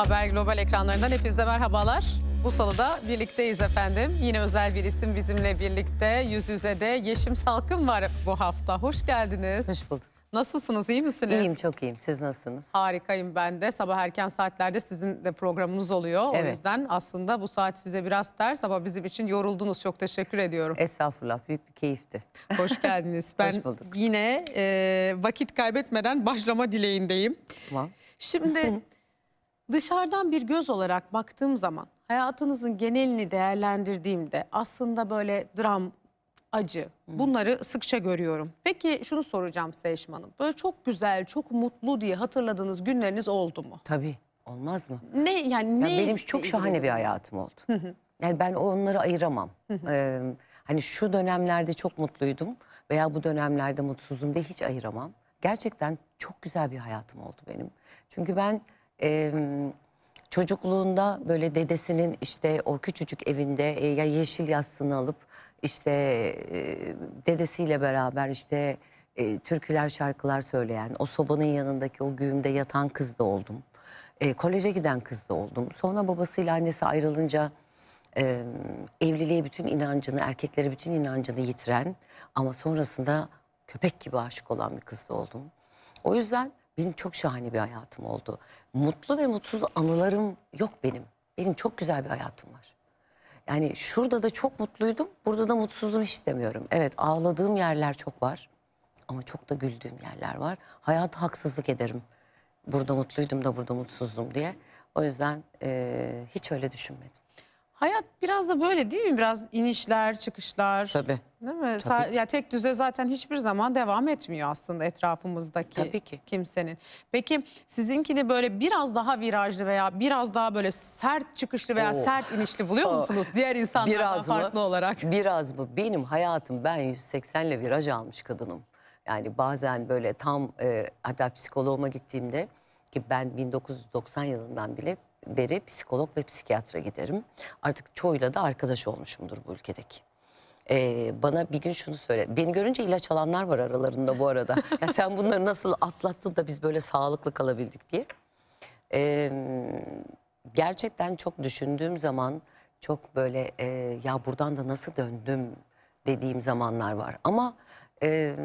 Haber Global ekranlarından hepinize merhabalar. Bu salıda birlikteyiz efendim. Yine özel bir isim bizimle birlikte. Yüz yüze de Yeşim Salkın var bu hafta. Hoş geldiniz. Hoş bulduk. Nasılsınız, iyi misiniz? İyiyim, çok iyiyim. Siz nasılsınız? Harikayım ben de. Sabah erken saatlerde sizin de programınız oluyor. Evet. O yüzden aslında bu saat size biraz ters Sabah bizim için yoruldunuz. Çok teşekkür ediyorum. Estağfurullah, büyük bir keyifti. Hoş geldiniz. Ben Hoş bulduk. yine e, vakit kaybetmeden başlama dileğindeyim. Tamam. Şimdi... Dışarıdan bir göz olarak baktığım zaman hayatınızın genelini değerlendirdiğimde aslında böyle dram, acı bunları sıkça görüyorum. Peki şunu soracağım Seyşim Hanım. Böyle çok güzel, çok mutlu diye hatırladığınız günleriniz oldu mu? Tabii. Olmaz mı? Ne yani ne? Ya benim çok şahane bir hayatım oldu. Yani ben onları ayıramam. Ee, hani şu dönemlerde çok mutluydum veya bu dönemlerde mutsuzum diye hiç ayıramam. Gerçekten çok güzel bir hayatım oldu benim. Çünkü ben e, çocukluğunda böyle dedesinin işte o küçücük evinde e, ya yeşil yastığını alıp işte e, dedesiyle beraber işte e, türküler şarkılar söyleyen o sobanın yanındaki o güğümde yatan kız da oldum. E, koleje giden kız da oldum. Sonra babasıyla annesi ayrılınca e, evliliğe bütün inancını, erkeklere bütün inancını yitiren ama sonrasında köpek gibi aşık olan bir kız da oldum. O yüzden benim çok şahane bir hayatım oldu. Mutlu ve mutsuz anılarım yok benim. Benim çok güzel bir hayatım var. Yani şurada da çok mutluydum, burada da mutsuzum hiç demiyorum. Evet ağladığım yerler çok var ama çok da güldüğüm yerler var. Hayata haksızlık ederim. Burada mutluydum da burada mutsuzdum diye. O yüzden e, hiç öyle düşünmedim. Hayat biraz da böyle değil mi? Biraz inişler, çıkışlar. Tabii. Değil mi? Sa- ya tek düze zaten hiçbir zaman devam etmiyor aslında etrafımızdaki Tabii ki. kimsenin. Peki sizinkini böyle biraz daha virajlı veya biraz daha böyle sert çıkışlı veya Oo. Oh. sert inişli buluyor musunuz diğer insanlardan Biraz mı? farklı olarak? Biraz mı? Benim hayatım ben 180 ile viraj almış kadınım. Yani bazen böyle tam e, hatta psikoloğuma gittiğimde ki ben 1990 yılından bile beri psikolog ve psikiyatra giderim. Artık çoğuyla da arkadaş olmuşumdur bu ülkedeki. Ee, bana bir gün şunu söyle. Beni görünce ilaç alanlar var aralarında bu arada. ya sen bunları nasıl atlattın da biz böyle sağlıklı kalabildik diye. Ee, gerçekten çok düşündüğüm zaman çok böyle e, ya buradan da nasıl döndüm dediğim zamanlar var. Ama e,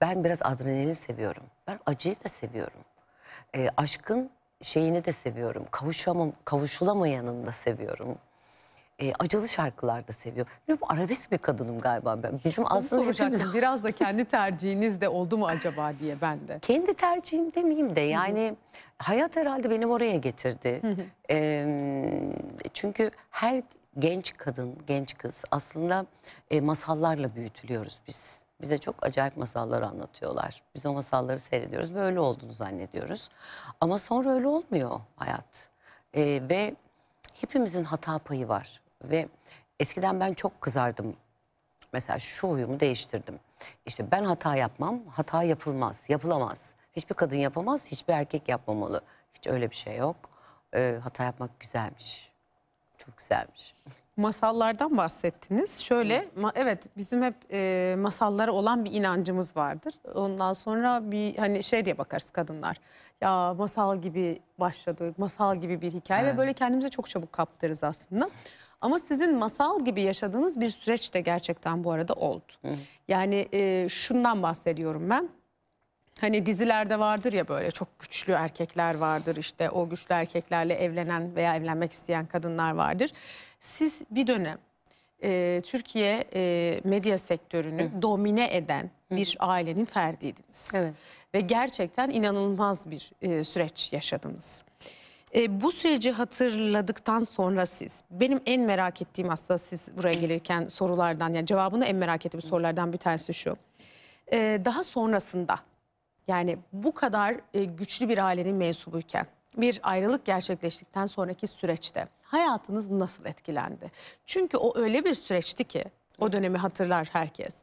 ben biraz adrenalin seviyorum. Ben acıyı da seviyorum. E, aşkın şeyini de seviyorum. Kavuşamam, kavuşulamayanını da seviyorum. E, acılı şarkılar da seviyorum. Bilmiyorum, arabesk bir kadınım galiba ben. Bizim aslında hepimiz... Biraz da kendi tercihiniz de oldu mu acaba diye ben de. Kendi tercihim demeyeyim de yani hayat herhalde beni oraya getirdi. e, çünkü her genç kadın, genç kız aslında e, masallarla büyütülüyoruz biz bize çok acayip masallar anlatıyorlar. Biz o masalları seyrediyoruz ve öyle olduğunu zannediyoruz. Ama sonra öyle olmuyor hayat. Ee, ve hepimizin hata payı var. Ve eskiden ben çok kızardım. Mesela şu huyumu değiştirdim. İşte ben hata yapmam, hata yapılmaz, yapılamaz. Hiçbir kadın yapamaz, hiçbir erkek yapmamalı. Hiç öyle bir şey yok. Ee, hata yapmak güzelmiş. Çok güzelmiş masallardan bahsettiniz. Şöyle ma evet bizim hep e, masallara olan bir inancımız vardır. Ondan sonra bir hani şey diye bakarız kadınlar. Ya masal gibi başladı, masal gibi bir hikaye evet. ve böyle kendimize çok çabuk kaptırız aslında. Ama sizin masal gibi yaşadığınız bir süreç de gerçekten bu arada oldu. Hı. Yani e, şundan bahsediyorum ben. Hani dizilerde vardır ya böyle çok güçlü erkekler vardır işte o güçlü erkeklerle evlenen veya evlenmek isteyen kadınlar vardır. Siz bir dönem e, Türkiye e, medya sektörünü Hı. domine eden bir ailenin ferdiydiniz. Evet. Ve gerçekten inanılmaz bir e, süreç yaşadınız. E, bu süreci hatırladıktan sonra siz, benim en merak ettiğim aslında siz buraya gelirken sorulardan, yani cevabını en merak ettiğim sorulardan bir tanesi şu. E, daha sonrasında yani bu kadar e, güçlü bir ailenin mensubuyken bir ayrılık gerçekleştikten sonraki süreçte hayatınız nasıl etkilendi? Çünkü o öyle bir süreçti ki o dönemi hatırlar herkes.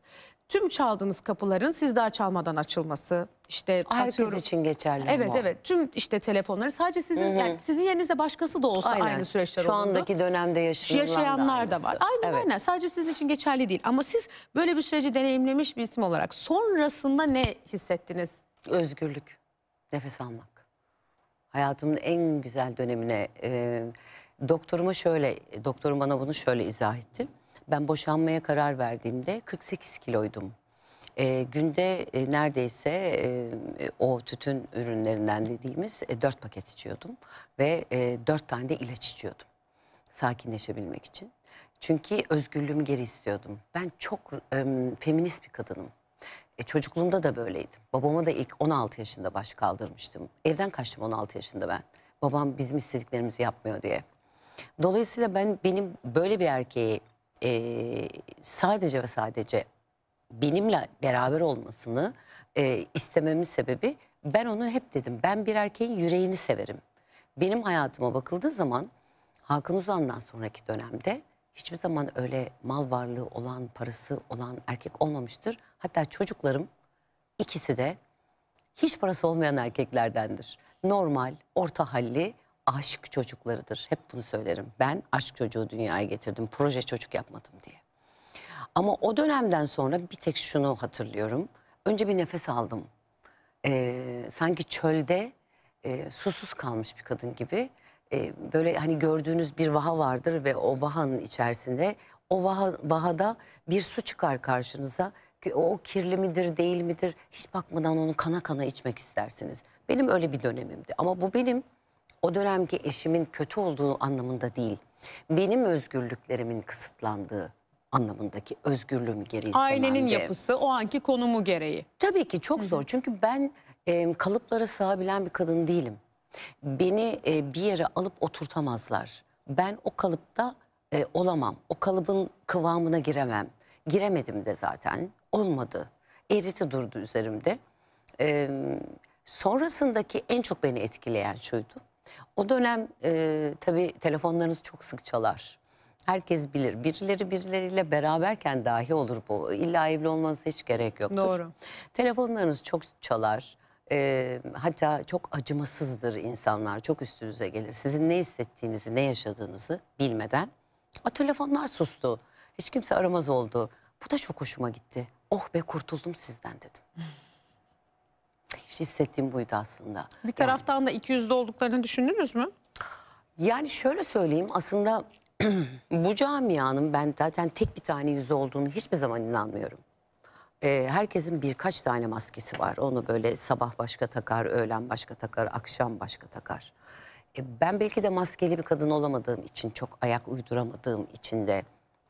Tüm çaldığınız kapıların siz daha çalmadan açılması, işte Herkes atıyorum- için geçerli Evet evet tüm işte telefonları sadece sizin yani sizin yerinize başkası da olsa Aynen. aynı süreçler Şu olurdu. andaki dönemde yaşayanlar da, var. aynısı. Aynen Evet. aynen sadece sizin için geçerli değil ama siz böyle bir süreci deneyimlemiş bir isim olarak sonrasında ne hissettiniz? Özgürlük, nefes almak. Hayatımın en güzel dönemine e, doktoruma şöyle, doktorum bana bunu şöyle izah etti. Ben boşanmaya karar verdiğimde 48 kiloydum. E, günde e, neredeyse e, o tütün ürünlerinden dediğimiz e, 4 paket içiyordum ve e, 4 tane de ilaç içiyordum sakinleşebilmek için. Çünkü özgürlüğümü geri istiyordum. Ben çok e, feminist bir kadınım. E çocukluğumda da böyleydim. Babama da ilk 16 yaşında baş kaldırmıştım. Evden kaçtım 16 yaşında ben. Babam bizim istediklerimizi yapmıyor diye. Dolayısıyla ben benim böyle bir erkeği e, sadece ve sadece benimle beraber olmasını e, istememin sebebi ben onu hep dedim. Ben bir erkeğin yüreğini severim. Benim hayatıma bakıldığı zaman Hakan Uzan'dan sonraki dönemde hiçbir zaman öyle mal varlığı olan, parası olan erkek olmamıştır. Hatta çocuklarım ikisi de hiç parası olmayan erkeklerdendir. Normal, orta halli, aşık çocuklarıdır. Hep bunu söylerim. Ben aşk çocuğu dünyaya getirdim. Proje çocuk yapmadım diye. Ama o dönemden sonra bir tek şunu hatırlıyorum. Önce bir nefes aldım. Ee, sanki çölde e, susuz kalmış bir kadın gibi e, böyle hani gördüğünüz bir vaha vardır ve o vahanın içerisinde o vaha, vahada bir su çıkar karşınıza. O kirli midir değil midir hiç bakmadan onu kana kana içmek istersiniz. Benim öyle bir dönemimdi ama bu benim o dönemki eşimin kötü olduğu anlamında değil. Benim özgürlüklerimin kısıtlandığı anlamındaki özgürlüğümü geri istememdi. Ailenin yapısı o anki konumu gereği. Tabii ki çok zor çünkü ben e, kalıplara sığabilen bir kadın değilim. Beni e, bir yere alıp oturtamazlar. Ben o kalıpta e, olamam. O kalıbın kıvamına giremem. Giremedim de zaten. Olmadı. Eriti durdu üzerimde. E, sonrasındaki en çok beni etkileyen şuydu. O dönem e, tabii telefonlarınız çok sık çalar. Herkes bilir. Birileri birileriyle beraberken dahi olur bu. İlla evli olmanıza hiç gerek yoktur. Doğru. Telefonlarınız çok çalar. E, hatta çok acımasızdır insanlar. Çok üstünüze gelir. Sizin ne hissettiğinizi, ne yaşadığınızı bilmeden. O telefonlar sustu. Hiç kimse aramaz oldu. Bu da çok hoşuma gitti. Oh be kurtuldum sizden dedim. Hiç hissettiğim buydu aslında. Bir taraftan yani, da 200'de olduklarını düşündünüz mü? Yani şöyle söyleyeyim aslında bu camianın ben zaten tek bir tane yüz olduğunu hiçbir zaman inanmıyorum. E, herkesin birkaç tane maskesi var. Onu böyle sabah başka takar, öğlen başka takar, akşam başka takar. E, ben belki de maskeli bir kadın olamadığım için, çok ayak uyduramadığım için de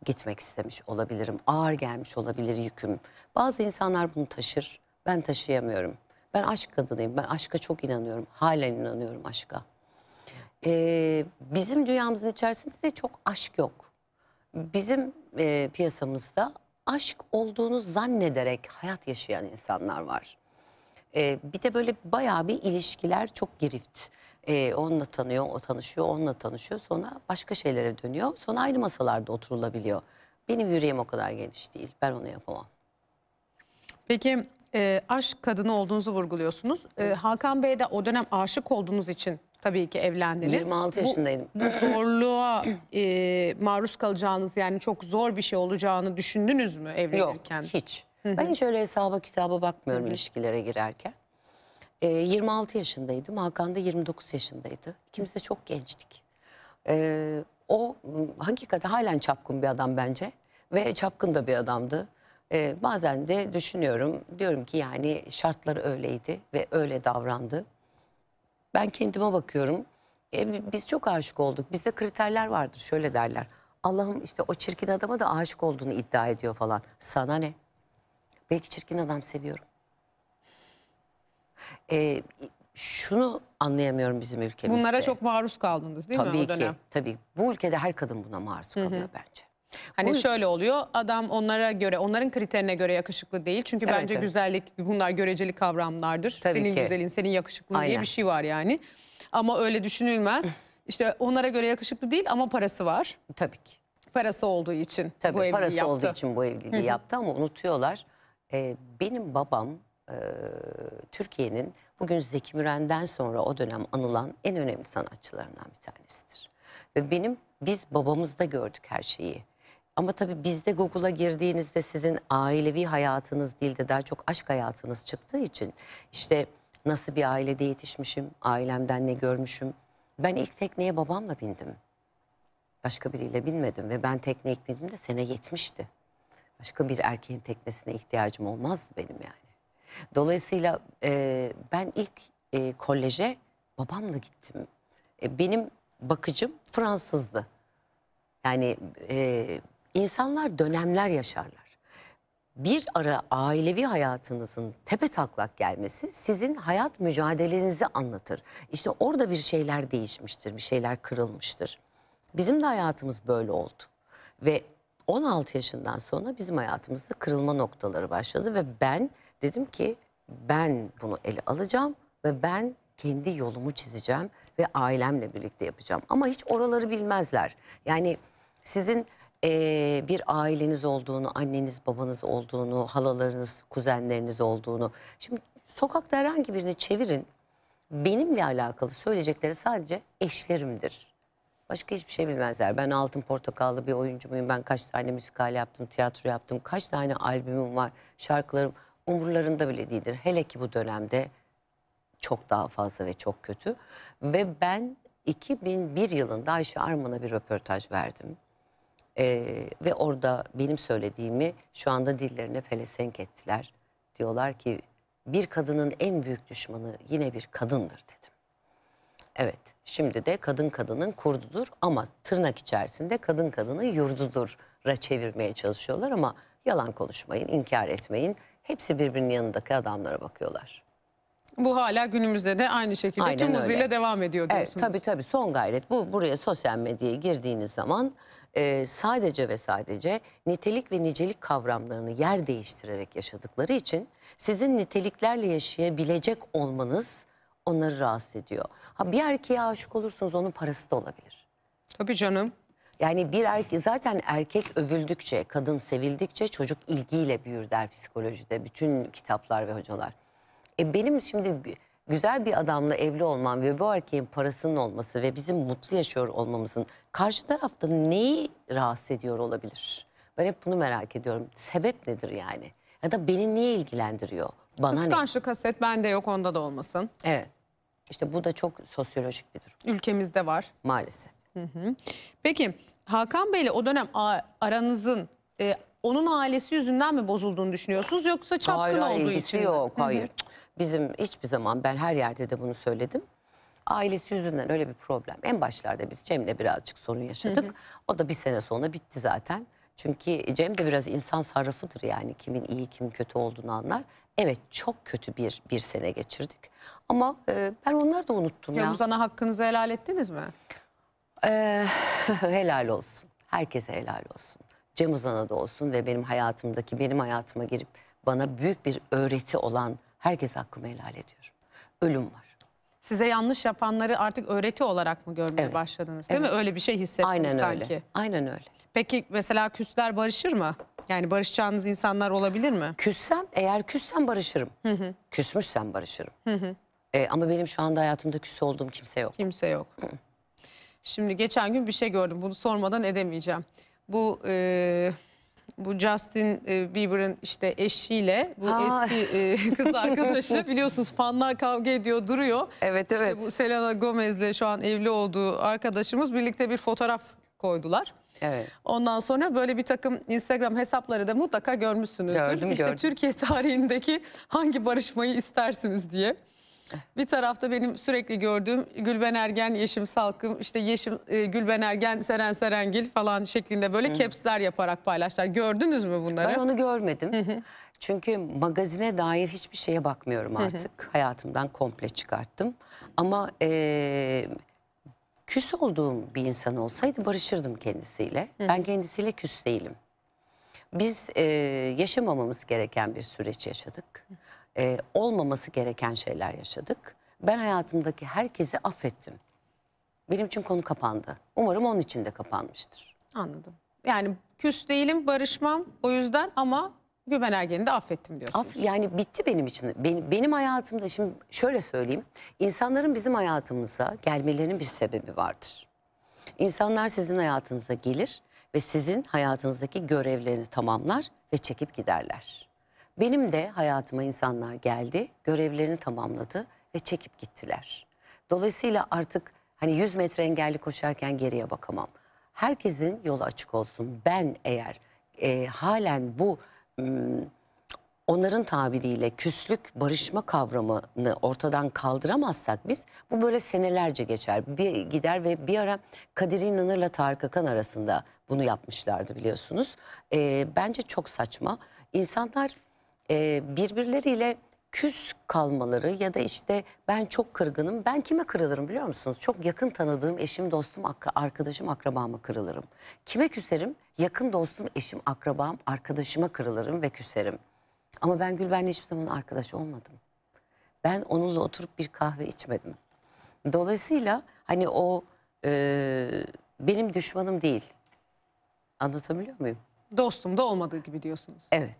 gitmek istemiş olabilirim. Ağır gelmiş olabilir yüküm. Bazı insanlar bunu taşır. Ben taşıyamıyorum. Ben aşk kadınıyım. Ben aşka çok inanıyorum. Halen inanıyorum aşka. Ee, bizim dünyamızın içerisinde de çok aşk yok. Bizim e, piyasamızda aşk olduğunu zannederek hayat yaşayan insanlar var. Ee, bir de böyle bayağı bir ilişkiler çok girift. Ee, onunla tanıyor, o tanışıyor, onunla tanışıyor. Sonra başka şeylere dönüyor. Sonra aynı masalarda oturulabiliyor. Benim yüreğim o kadar geniş değil. Ben onu yapamam. Peki e, aşk kadını olduğunuzu vurguluyorsunuz. E, Hakan Bey'e de o dönem aşık olduğunuz için tabii ki evlendiniz. 26 yaşındaydım. Bu, bu zorluğa e, maruz kalacağınız yani çok zor bir şey olacağını düşündünüz mü evlenirken? Yok hiç. Ben hiç öyle hesaba kitaba bakmıyorum ilişkilere girerken. E, 26 yaşındaydım. Hakan da 29 yaşındaydı. İkimiz de çok gençtik. E, o hakikaten halen çapkın bir adam bence. Ve çapkın da bir adamdı. E, bazen de düşünüyorum. Diyorum ki yani şartları öyleydi ve öyle davrandı. Ben kendime bakıyorum. E, biz çok aşık olduk. Bizde kriterler vardır. Şöyle derler. Allah'ım işte o çirkin adama da aşık olduğunu iddia ediyor falan. Sana ne? Belki çirkin adam seviyorum. E, şunu anlayamıyorum bizim ülkemizde. Bunlara çok maruz kaldınız değil tabii mi o dönem? Ki, tabii ki. Bu ülkede her kadın buna maruz kalıyor Hı -hı. bence. Hani Buyur. şöyle oluyor adam onlara göre onların kriterine göre yakışıklı değil. Çünkü Evet, bence evet. güzellik bunlar göreceli kavramlardır. Tabii senin ki. güzelin senin yakışıklın diye bir şey var yani. Ama öyle düşünülmez. İşte onlara göre yakışıklı değil ama parası var. Tabii ki. Parası olduğu için Tabii bu evliliği parası yaptı. olduğu için bu evliliği yaptı ama unutuyorlar. Ee, benim babam e, Türkiye'nin bugün Zeki Müren'den sonra o dönem anılan en önemli sanatçılarından bir tanesidir. Ve benim biz babamızda gördük her şeyi. Ama tabii bizde Google'a girdiğinizde sizin ailevi hayatınız değil de daha çok aşk hayatınız çıktığı için işte nasıl bir ailede yetişmişim, ailemden ne görmüşüm. Ben ilk tekneye babamla bindim. Başka biriyle binmedim ve ben tekneye ilk bindim de sene yetmişti. Başka bir erkeğin teknesine ihtiyacım olmazdı benim yani. Dolayısıyla e, ben ilk e, koleje babamla gittim. E, benim bakıcım Fransızdı. Yani e, İnsanlar dönemler yaşarlar. Bir ara ailevi hayatınızın tepe taklak gelmesi sizin hayat mücadelenizi anlatır. İşte orada bir şeyler değişmiştir, bir şeyler kırılmıştır. Bizim de hayatımız böyle oldu. Ve 16 yaşından sonra bizim hayatımızda kırılma noktaları başladı ve ben dedim ki ben bunu ele alacağım ve ben kendi yolumu çizeceğim ve ailemle birlikte yapacağım. Ama hiç oraları bilmezler. Yani sizin e, bir aileniz olduğunu, anneniz babanız olduğunu, halalarınız, kuzenleriniz olduğunu. Şimdi sokakta herhangi birini çevirin. Benimle alakalı söyleyecekleri sadece eşlerimdir. Başka hiçbir şey bilmezler. Ben altın portakallı bir oyuncu muyum? Ben kaç tane müzikal yaptım, tiyatro yaptım. Kaç tane albümüm var, şarkılarım umurlarında bile değildir. Hele ki bu dönemde çok daha fazla ve çok kötü. Ve ben 2001 yılında Ayşe Arman'a bir röportaj verdim. Ee, ve orada benim söylediğimi şu anda dillerine pelesenk ettiler. Diyorlar ki bir kadının en büyük düşmanı yine bir kadındır dedim. Evet şimdi de kadın kadının kurdudur ama tırnak içerisinde kadın kadının ra çevirmeye çalışıyorlar ama yalan konuşmayın, inkar etmeyin. Hepsi birbirinin yanındaki adamlara bakıyorlar. Bu hala günümüzde de aynı şekilde Aynen tüm devam ediyor diyorsunuz. Evet, tabii tabii son gayret. Bu buraya sosyal medyaya girdiğiniz zaman e, sadece ve sadece nitelik ve nicelik kavramlarını yer değiştirerek yaşadıkları için sizin niteliklerle yaşayabilecek olmanız onları rahatsız ediyor. Ha, bir erkeğe aşık olursunuz onun parası da olabilir. Tabii canım. Yani bir erke zaten erkek övüldükçe, kadın sevildikçe çocuk ilgiyle büyür der psikolojide bütün kitaplar ve hocalar. E benim şimdi güzel bir adamla evli olman ve bu erkeğin parasının olması ve bizim mutlu yaşıyor olmamızın karşı tarafta neyi rahatsız ediyor olabilir? Ben hep bunu merak ediyorum. Sebep nedir yani? Ya da beni niye ilgilendiriyor? Bana Kıskançlık, ne? haset bende yok onda da olmasın. Evet. İşte bu da çok sosyolojik bir durum. Ülkemizde var. Maalesef. Hı hı. Peki Hakan Bey ile o dönem aranızın e, onun ailesi yüzünden mi bozulduğunu düşünüyorsunuz yoksa çapkın hayır, olduğu için? Hayır ilgisi yok hayır. Bizim hiçbir zaman ben her yerde de bunu söyledim. Ailesi yüzünden öyle bir problem. En başlarda biz Cem'le birazcık sorun yaşadık. Hı hı. O da bir sene sonra bitti zaten. Çünkü Cem de biraz insan sarrafıdır yani kimin iyi kim kötü olduğunu anlar. Evet çok kötü bir bir sene geçirdik. Ama e, ben onları da unuttum ya. Yavuz Ana hakkınızı helal ettiniz mi? Ee, helal olsun. Herkese helal olsun. Cem Uzan'a da olsun ve benim hayatımdaki benim hayatıma girip bana büyük bir öğreti olan Herkes hakkımı helal ediyorum. Ölüm var. Size yanlış yapanları artık öğreti olarak mı görmeye Evet. başladınız değil mi? Öyle bir şey hissettiniz Aynen sanki. öyle. Aynen öyle. Peki mesela küsler barışır mı? Yani barışacağınız insanlar olabilir mi? Küssem eğer küssem barışırım. Küsmüşsem barışırım. E, ama benim şu anda hayatımda küs olduğum kimse yok. Kimse yok. Şimdi geçen gün bir şey gördüm. Bunu sormadan edemeyeceğim. Bu e, bu Justin e, Bieber'ın işte eşiyle bu Ha. eski e, kız arkadaşı biliyorsunuz fanlar kavga ediyor duruyor. Evet evet. İşte bu Selena Gomez'le şu an evli olduğu arkadaşımız birlikte bir fotoğraf koydular. Evet. Ondan sonra böyle bir takım Instagram hesapları da mutlaka görmüşsünüzdür. Gördüm, işte gördüm. Türkiye tarihindeki hangi barışmayı istersiniz diye. Bir tarafta benim sürekli gördüğüm Gülben Ergen, Yeşim Salkım, işte Yeşim e, Gülben Ergen, Seren Serengil falan şeklinde böyle caps'ler yaparak paylaştılar. Gördünüz mü bunları? Ben onu görmedim. Çünkü magazine dair hiçbir şeye bakmıyorum artık. Hayatımdan komple çıkarttım. Ama e, küs olduğum bir insan olsaydı barışırdım kendisiyle. Ben kendisiyle küs değilim. Biz e, yaşamamamız gereken bir süreç yaşadık e, olmaması gereken şeyler yaşadık. Ben hayatımdaki herkesi affettim. Benim için konu kapandı. Umarım onun için de kapanmıştır. Anladım. Yani küs değilim, barışmam o yüzden ama Güven Ergen'i de affettim diyorsunuz. Af, yani bitti benim için. Benim, benim hayatımda şimdi şöyle söyleyeyim. İnsanların bizim hayatımıza gelmelerinin bir sebebi vardır. İnsanlar sizin hayatınıza gelir ve sizin hayatınızdaki görevlerini tamamlar ve çekip giderler. Benim de hayatıma insanlar geldi, görevlerini tamamladı ve çekip gittiler. Dolayısıyla artık hani 100 metre engelli koşarken geriye bakamam. Herkesin yolu açık olsun. Ben eğer e, halen bu onların tabiriyle küslük barışma kavramını ortadan kaldıramazsak biz bu böyle senelerce geçer bir gider ve bir ara Kadir İnanır'la Tarık Akan arasında bunu yapmışlardı biliyorsunuz. E, bence çok saçma. İnsanlar e, birbirleriyle küs kalmaları ya da işte ben çok kırgınım. Ben kime kırılırım biliyor musunuz? Çok yakın tanıdığım eşim, dostum, akra, arkadaşım, akrabamı kırılırım. Kime küserim? Yakın dostum, eşim, akrabam, arkadaşıma kırılırım ve küserim. Ama ben Gülben'le hiçbir zaman arkadaş olmadım. Ben onunla oturup bir kahve içmedim. Dolayısıyla hani o e, benim düşmanım değil. Anlatabiliyor muyum? Dostum da olmadığı gibi diyorsunuz. Evet.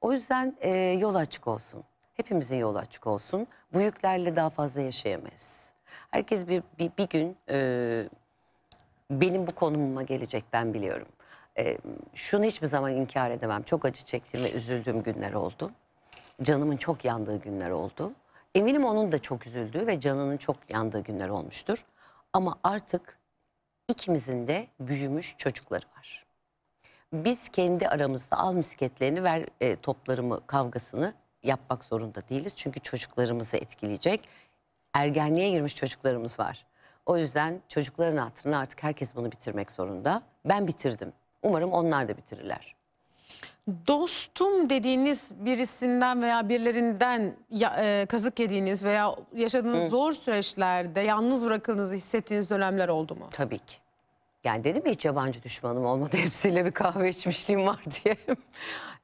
O yüzden e, yol açık olsun. Hepimizin yolu açık olsun. Bu yüklerle daha fazla yaşayamayız. Herkes bir, bir, bir gün e, benim bu konumuma gelecek ben biliyorum. E, şunu hiçbir zaman inkar edemem. Çok acı çektiğim ve üzüldüğüm günler oldu. Canımın çok yandığı günler oldu. Eminim onun da çok üzüldüğü ve canının çok yandığı günler olmuştur. Ama artık ikimizin de büyümüş çocukları var biz kendi aramızda al misketlerini ver e, toplarımı kavgasını yapmak zorunda değiliz. Çünkü çocuklarımızı etkileyecek. Ergenliğe girmiş çocuklarımız var. O yüzden çocukların hatırına artık herkes bunu bitirmek zorunda. Ben bitirdim. Umarım onlar da bitirirler. Dostum dediğiniz birisinden veya birilerinden ya, e, kazık yediğiniz veya yaşadığınız Hı. zor süreçlerde yalnız bırakıldığınızı hissettiğiniz dönemler oldu mu? Tabii ki. Yani dedim hiç yabancı düşmanım olmadı. Hepsiyle bir kahve içmişliğim var diye.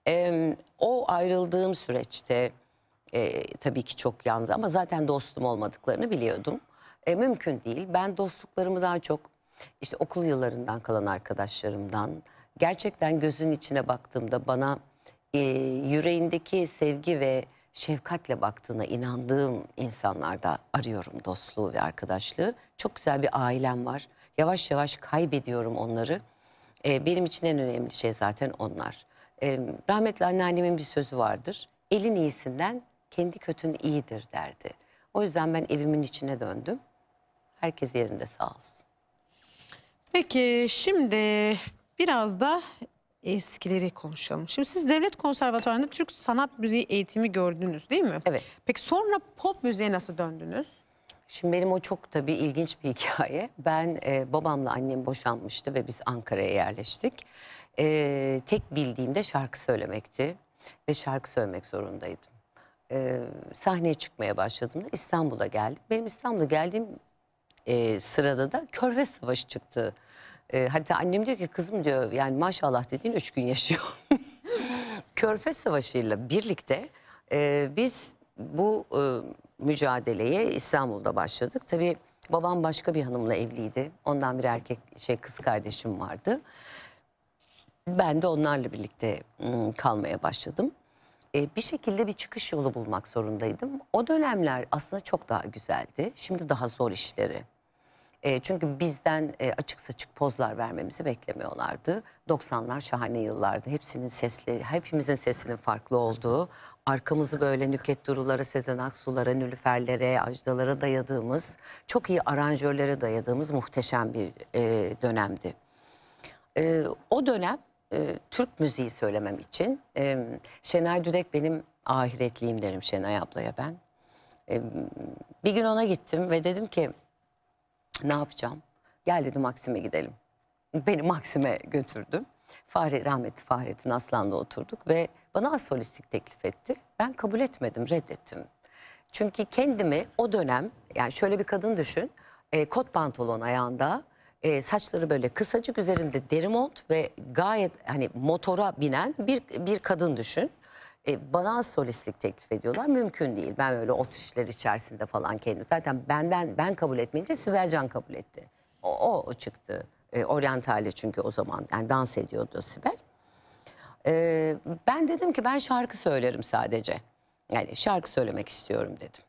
e, o ayrıldığım süreçte e, tabii ki çok yalnız ama zaten dostum olmadıklarını biliyordum. E, mümkün değil. Ben dostluklarımı daha çok işte okul yıllarından kalan arkadaşlarımdan gerçekten gözün içine baktığımda bana e, yüreğindeki sevgi ve şefkatle baktığına inandığım insanlarda arıyorum dostluğu ve arkadaşlığı. Çok güzel bir ailem var. Yavaş yavaş kaybediyorum onları. E, benim için en önemli şey zaten onlar. E, rahmetli anneannemin bir sözü vardır. Elin iyisinden kendi kötün iyidir derdi. O yüzden ben evimin içine döndüm. Herkes yerinde sağ olsun. Peki şimdi biraz da eskileri konuşalım. Şimdi siz Devlet konservatuarında Türk sanat müziği eğitimi gördünüz değil mi? Evet. Peki sonra pop müziğe nasıl döndünüz? Şimdi benim o çok tabii ilginç bir hikaye. Ben e, babamla annem boşanmıştı ve biz Ankara'ya yerleştik. E, tek bildiğim de şarkı söylemekti ve şarkı söylemek zorundaydım. E, sahneye çıkmaya başladığımda İstanbul'a geldim. Benim İstanbul'a geldiğim e, sırada da Körfez Savaşı çıktı. E, hatta annem diyor ki kızım diyor yani maşallah dediğin üç gün yaşıyor. Körfez Savaşı'yla birlikte e, biz bu... E, mücadeleye İstanbul'da başladık. Tabii babam başka bir hanımla evliydi. Ondan bir erkek şey kız kardeşim vardı. Ben de onlarla birlikte ıı, kalmaya başladım. E, bir şekilde bir çıkış yolu bulmak zorundaydım. O dönemler aslında çok daha güzeldi. Şimdi daha zor işleri. E, çünkü bizden e, açık saçık pozlar vermemizi beklemiyorlardı. 90'lar şahane yıllardı. Hepsinin sesleri, hepimizin sesinin farklı olduğu, arkamızı böyle Nüket Durulara, Sezen Aksu'lara, Nülüfer'lere, Ajdalara dayadığımız, çok iyi aranjörlere dayadığımız muhteşem bir e, dönemdi. E, o dönem e, Türk müziği söylemem için e, Şenay Düdek benim ahiretliyim derim Şenay ablaya ben. E, bir gün ona gittim ve dedim ki ne yapacağım? Gel dedi Maksim'e gidelim. Beni Maksim'e götürdü. Fahri, rahmetli Fahrettin Aslan'la oturduk ve bana asolistlik teklif etti. Ben kabul etmedim, reddettim. Çünkü kendimi o dönem, yani şöyle bir kadın düşün, e, kot pantolon ayağında, e, saçları böyle kısacık üzerinde deri mont ve gayet hani motora binen bir, bir kadın düşün e, bana solistlik teklif ediyorlar. Mümkün değil. Ben öyle ot işler içerisinde falan kendim. Zaten benden ben kabul etmeyince Sibel Can kabul etti. O, o, o çıktı. E, oryantale çünkü o zaman yani dans ediyordu Sibel. E, ben dedim ki ben şarkı söylerim sadece. Yani şarkı söylemek istiyorum dedim.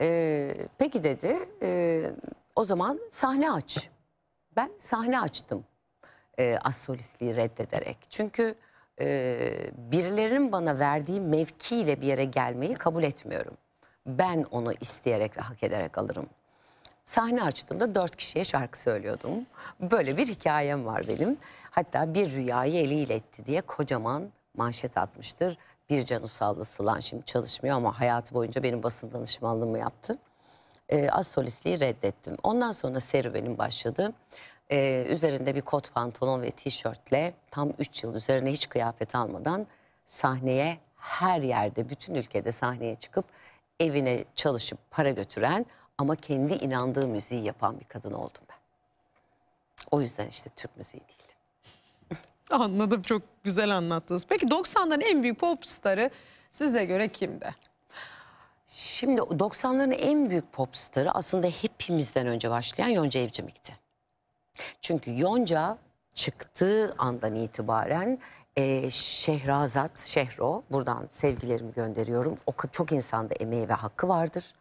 E, peki dedi e, o zaman sahne aç. Ben sahne açtım. E, az solistliği reddederek. Çünkü e, birilerinin bana verdiği mevkiyle bir yere gelmeyi kabul etmiyorum. Ben onu isteyerek ve hak ederek alırım. Sahne açtığımda dört kişiye şarkı söylüyordum. Böyle bir hikayem var benim. Hatta bir rüyayı eliyle etti diye kocaman manşet atmıştır. Bir Can Usal'la Sılan şimdi çalışmıyor ama hayatı boyunca benim basın danışmanlığımı yaptı. E, az solistliği reddettim. Ondan sonra serüvenim başladı. Ee, üzerinde bir kot pantolon ve tişörtle tam 3 yıl üzerine hiç kıyafet almadan sahneye her yerde bütün ülkede sahneye çıkıp evine çalışıp para götüren ama kendi inandığı müziği yapan bir kadın oldum ben. O yüzden işte Türk müziği değil. Anladım çok güzel anlattınız. Peki 90'ların en büyük pop starı size göre kimde? Şimdi 90'ların en büyük pop starı aslında hepimizden önce başlayan Yonca Evcimik'ti. Çünkü Yonca çıktığı andan itibaren e, Şehrazat, Şehro buradan sevgilerimi gönderiyorum. O çok insanda emeği ve hakkı vardır.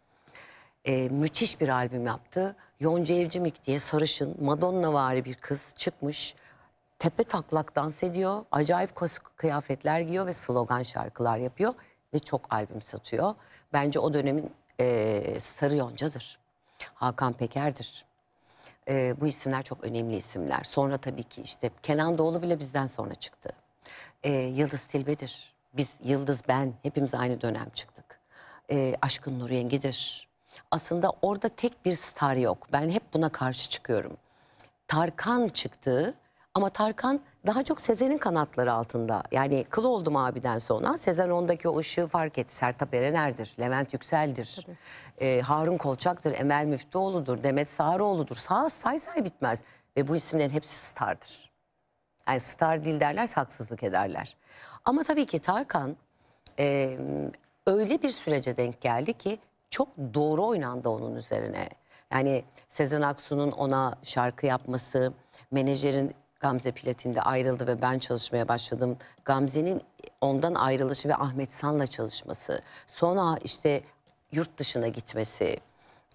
E, müthiş bir albüm yaptı. Yonca Evcimik diye sarışın, Madonna vari bir kız çıkmış. Tepe taklak dans ediyor. Acayip kıyafetler giyiyor ve slogan şarkılar yapıyor. Ve çok albüm satıyor. Bence o dönemin e, Sarı Yonca'dır. Hakan Peker'dir e, bu isimler çok önemli isimler. Sonra tabii ki işte Kenan Doğulu bile bizden sonra çıktı. E, Yıldız Tilbe'dir. Biz Yıldız ben hepimiz aynı dönem çıktık. E, Aşkın Nur Yengi'dir. Aslında orada tek bir star yok. Ben hep buna karşı çıkıyorum. Tarkan çıktı ama Tarkan daha çok Sezen'in kanatları altında. Yani Kıl Oldum abiden sonra Sezen ondaki o ışığı fark etti. Sertab Erener'dir, Levent Yüksel'dir, e, Harun Kolçak'tır, Emel Müftüoğlu'dur, Demet Sağroğlu'dur. Sağ say say bitmez. Ve bu isimlerin hepsi stardır. Yani star değil derlerse haksızlık ederler. Ama tabii ki Tarkan e, öyle bir sürece denk geldi ki çok doğru oynandı onun üzerine. Yani Sezen Aksu'nun ona şarkı yapması, menajerin Gamze Platin'de ayrıldı ve ben çalışmaya başladım. Gamze'nin ondan ayrılışı ve Ahmet San'la çalışması. Sonra işte yurt dışına gitmesi.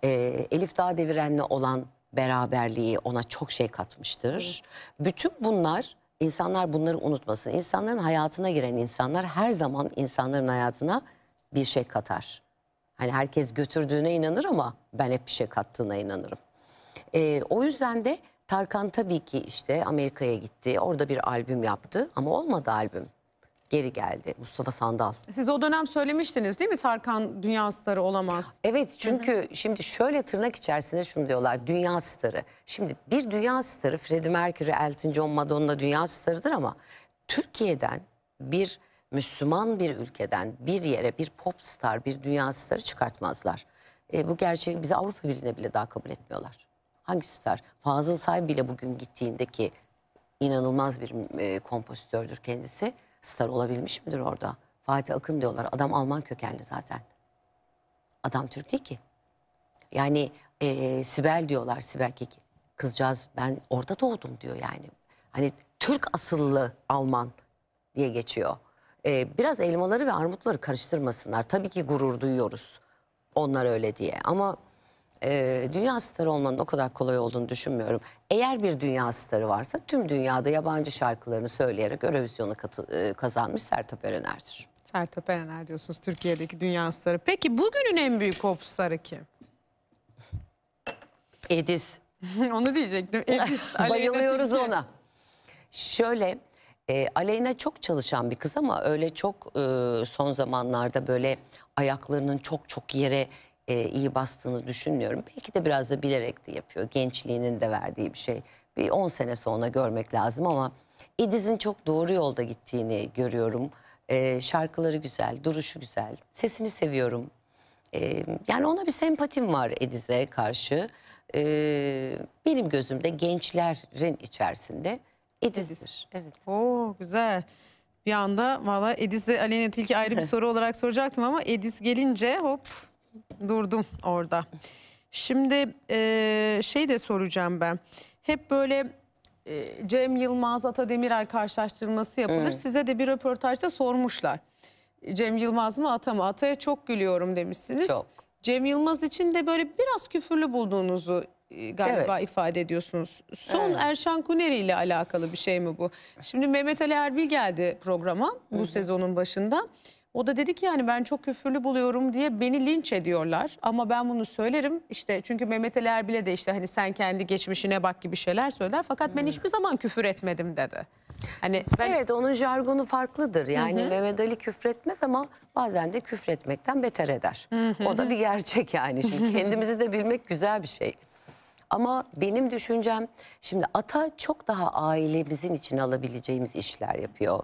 E, Elif Dağ Deviren'le olan beraberliği ona çok şey katmıştır. Hı. Bütün bunlar insanlar bunları unutmasın. İnsanların hayatına giren insanlar her zaman insanların hayatına bir şey katar. Hani herkes götürdüğüne inanır ama ben hep bir şey kattığına inanırım. E, o yüzden de Tarkan tabii ki işte Amerika'ya gitti. Orada bir albüm yaptı ama olmadı albüm. Geri geldi Mustafa Sandal. Siz o dönem söylemiştiniz değil mi Tarkan dünya starı olamaz? Evet çünkü Hı -hı. şimdi şöyle tırnak içerisinde şunu diyorlar dünya starı. Şimdi bir dünya starı Freddie Mercury, Elton John, Madonna dünya starıdır ama Türkiye'den bir Müslüman bir ülkeden bir yere bir pop star, bir dünya starı çıkartmazlar. E, bu gerçeği bize Avrupa Birliği'ne bile daha kabul etmiyorlar. Hangisi ister? Fazıl Say bile bugün gittiğindeki inanılmaz bir e, kompozitördür kendisi. Star olabilmiş midir orada? Fatih Akın diyorlar. Adam Alman kökenli zaten. Adam Türk değil ki. Yani e, Sibel diyorlar Sibel ki. Kızcağız ben orada doğdum diyor yani. Hani Türk asıllı Alman diye geçiyor. E, biraz elmaları ve armutları karıştırmasınlar. Tabii ki gurur duyuyoruz onlar öyle diye ama e, dünya starı olmanın o kadar kolay olduğunu düşünmüyorum. Eğer bir dünya starı varsa tüm dünyada yabancı şarkılarını söyleyerek Eurovision'u e, kazanmış Sertab Erener'dir. Sertab Erener diyorsunuz Türkiye'deki dünya starı. Peki bugünün en büyük pop starı kim? Edis. Onu diyecektim. Edis. Bayılıyoruz ona. Şöyle e, Aleyna çok çalışan bir kız ama öyle çok e, son zamanlarda böyle ayaklarının çok çok yere e, iyi bastığını düşünmüyorum. Belki de biraz da bilerek de yapıyor. Gençliğinin de verdiği bir şey. Bir 10 sene sonra görmek lazım ama İdiz'in çok doğru yolda gittiğini görüyorum. E, şarkıları güzel, duruşu güzel. Sesini seviyorum. E, yani ona bir sempatim var Ediz'e karşı. E, benim gözümde gençlerin içerisinde Ediz'dir. Ediz. Evet. Oo güzel. Bir anda valla Ediz'le Aleyna Tilki ayrı bir soru olarak soracaktım ama Ediz gelince hop durdum orada. Şimdi e, şey de soracağım ben. Hep böyle e, Cem Yılmaz Ata Demirer karşılaştırması yapılır. Evet. Size de bir röportajda sormuşlar. Cem Yılmaz mı Ata mı? Ata'ya çok gülüyorum demişsiniz. Çok. Cem Yılmaz için de böyle biraz küfürlü bulduğunuzu galiba evet. ifade ediyorsunuz. Son evet. Erşan Kuneri ile alakalı bir şey mi bu? Şimdi Mehmet Ali Erbil geldi programa bu Hı -hı. sezonun başında. O da dedi ki yani ben çok küfürlü buluyorum diye beni linç ediyorlar. Ama ben bunu söylerim işte çünkü Mehmet Ali bile de işte hani sen kendi geçmişine bak gibi şeyler söyler. Fakat ben hiçbir zaman küfür etmedim dedi. Hani ben... Evet onun jargonu farklıdır. Yani Hı -hı. Mehmet Ali küfretmez ama bazen de küfretmekten beter eder. Hı -hı. O da bir gerçek yani. Şimdi kendimizi de bilmek güzel bir şey. Ama benim düşüncem şimdi ata çok daha ailemizin için alabileceğimiz işler yapıyor.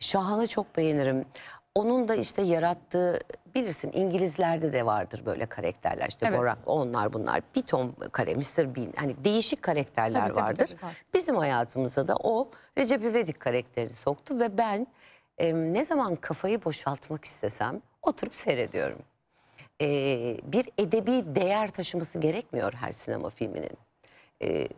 Şahan'ı çok beğenirim. Onun da işte yarattığı bilirsin İngilizlerde de vardır böyle karakterler işte evet. Boraklı onlar bunlar bir kare Mr. Bean hani değişik karakterler tabii, vardır. Tabii, tabii, Bizim hayatımıza da o Recep İvedik karakterini soktu ve ben e, ne zaman kafayı boşaltmak istesem oturup seyrediyorum. E, bir edebi değer taşıması gerekmiyor her sinema filminin. Ee,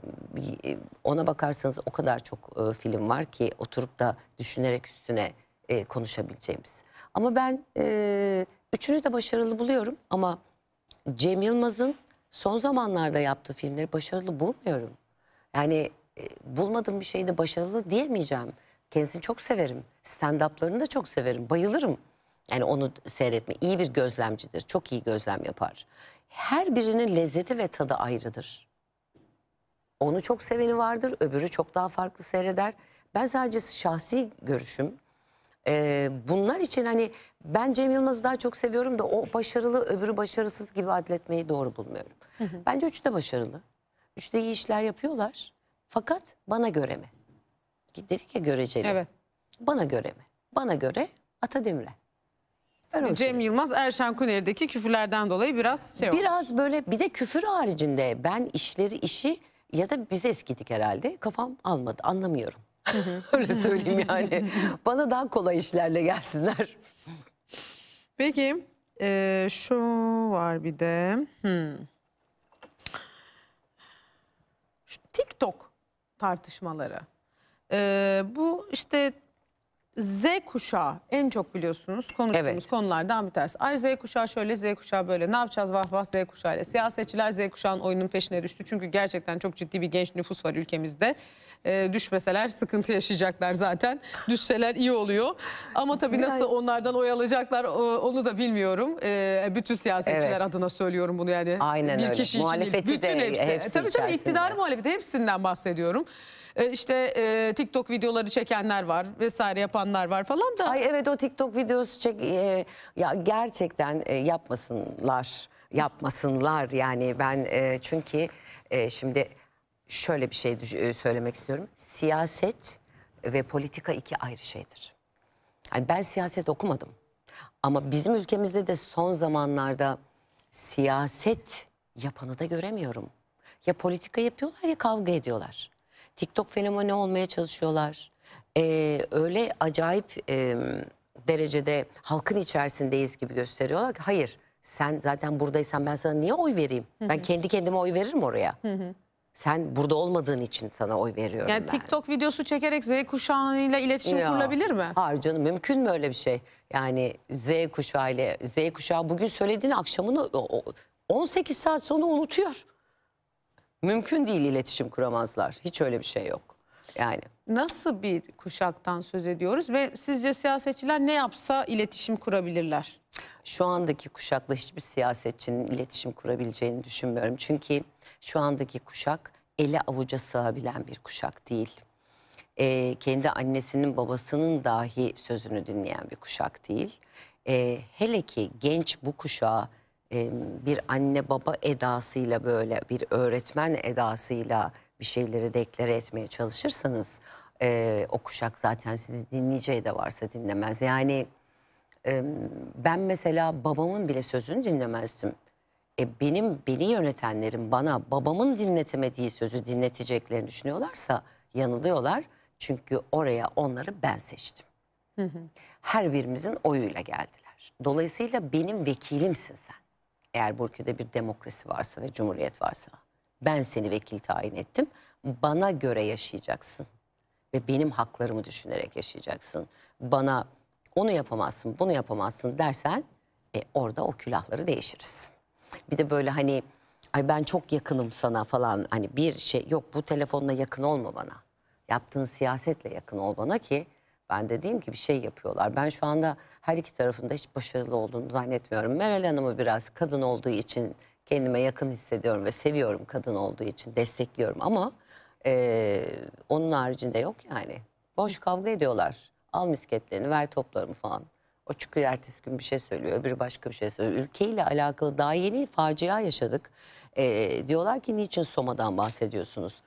ona bakarsanız o kadar çok e, film var ki oturup da düşünerek üstüne e, konuşabileceğimiz. Ama ben e, üçünü de başarılı buluyorum ama Cem Yılmaz'ın son zamanlarda yaptığı filmleri başarılı bulmuyorum. Yani e, bulmadığım bir şeyi de başarılı diyemeyeceğim. Kendisini çok severim. Stand-up'larını da çok severim. Bayılırım. Yani onu seyretme. İyi bir gözlemcidir. Çok iyi gözlem yapar. Her birinin lezzeti ve tadı ayrıdır. Onu çok seveni vardır. Öbürü çok daha farklı seyreder. Ben sadece şahsi görüşüm. E, bunlar için hani ben Cem Yılmaz'ı daha çok seviyorum da o başarılı öbürü başarısız gibi adletmeyi doğru bulmuyorum. Hı hı. Bence üçü de başarılı. Üçü de iyi işler yapıyorlar. Fakat bana göre mi? Dedik ya göreceli. Evet. Bana göre mi? Bana göre Ata Demir'e. Ben Cem Yılmaz Erşen Kuner'deki küfürlerden dolayı biraz şey Biraz böyle bir de küfür haricinde ben işleri işi ya da biz eskidik herhalde kafam almadı anlamıyorum. Öyle söyleyeyim yani. Bana daha kolay işlerle gelsinler. Peki e, şu var bir de. Hmm. Şu TikTok tartışmaları. E, bu işte Z kuşağı en çok biliyorsunuz konuştuğumuz evet. konulardan bir tanesi. Ay Z kuşağı şöyle Z kuşağı böyle ne yapacağız vah vah Z kuşağı ile. Siyasetçiler Z kuşağın oyunun peşine düştü. Çünkü gerçekten çok ciddi bir genç nüfus var ülkemizde. E, düşmeseler sıkıntı yaşayacaklar zaten. Düşseler iyi oluyor. Ama tabii nasıl onlardan oy alacaklar onu da bilmiyorum. E, bütün siyasetçiler evet. adına söylüyorum bunu yani. Aynen bir öyle. Kişi Muhalefeti için değil, de bütün hepsi. hepsi e, tabii tabii içerisinde. iktidar muhalefeti hepsinden bahsediyorum e, işte e, TikTok videoları çekenler var vesaire yapanlar var falan da. Ay evet o TikTok videosu çek e, ya gerçekten e, yapmasınlar yapmasınlar yani ben e, çünkü e, şimdi şöyle bir şey e, söylemek istiyorum siyaset ve politika iki ayrı şeydir. Yani ben siyaset okumadım ama bizim ülkemizde de son zamanlarda siyaset yapanı da göremiyorum. Ya politika yapıyorlar ya kavga ediyorlar. TikTok fenomeni olmaya çalışıyorlar. Ee, öyle acayip e, derecede halkın içerisindeyiz gibi gösteriyorlar ki hayır sen zaten buradaysan ben sana niye oy vereyim? Hı -hı. Ben kendi kendime oy veririm oraya. Hı -hı. Sen burada olmadığın için sana oy veriyorum yani ben. TikTok videosu çekerek Z kuşağıyla iletişim ya, kurulabilir mi? Hayır canım mümkün mü öyle bir şey? Yani Z kuşağı ile Z kuşağı bugün söylediğini akşamını 18 saat sonra unutuyor. Mümkün değil iletişim kuramazlar. Hiç öyle bir şey yok. Yani nasıl bir kuşaktan söz ediyoruz ve sizce siyasetçiler ne yapsa iletişim kurabilirler? Şu andaki kuşakla hiçbir siyasetçinin iletişim kurabileceğini düşünmüyorum. Çünkü şu andaki kuşak ele avuca sığabilen bir kuşak değil. Ee, kendi annesinin babasının dahi sözünü dinleyen bir kuşak değil. Ee, hele ki genç bu kuşağa bir anne baba edasıyla böyle bir öğretmen edasıyla bir şeyleri deklare etmeye çalışırsanız e, o kuşak zaten sizi dinleyeceği de varsa dinlemez. Yani ben mesela babamın bile sözünü dinlemezdim. E, benim beni yönetenlerin bana babamın dinletemediği sözü dinleteceklerini düşünüyorlarsa yanılıyorlar. Çünkü oraya onları ben seçtim. Hı hı. Her birimizin oyuyla geldiler. Dolayısıyla benim vekilimsin sen eğer bu ülkede bir demokrasi varsa ve cumhuriyet varsa ben seni vekil tayin ettim. Bana göre yaşayacaksın ve benim haklarımı düşünerek yaşayacaksın. Bana onu yapamazsın, bunu yapamazsın dersen e, orada o külahları değişiriz. Bir de böyle hani ay ben çok yakınım sana falan hani bir şey yok bu telefonla yakın olma bana. Yaptığın siyasetle yakın ol bana ki ben dediğim diyeyim ki bir şey yapıyorlar. Ben şu anda her iki tarafında hiç başarılı olduğunu zannetmiyorum. Meral Hanım'ı biraz kadın olduğu için kendime yakın hissediyorum ve seviyorum kadın olduğu için destekliyorum ama e, onun haricinde yok yani. Boş kavga ediyorlar. Al misketlerini ver toplarımı falan. O çıkıyor ertesi gün bir şey söylüyor, öbürü başka bir şey söylüyor. Ülkeyle alakalı daha yeni facia yaşadık. E, diyorlar ki niçin Soma'dan bahsediyorsunuz?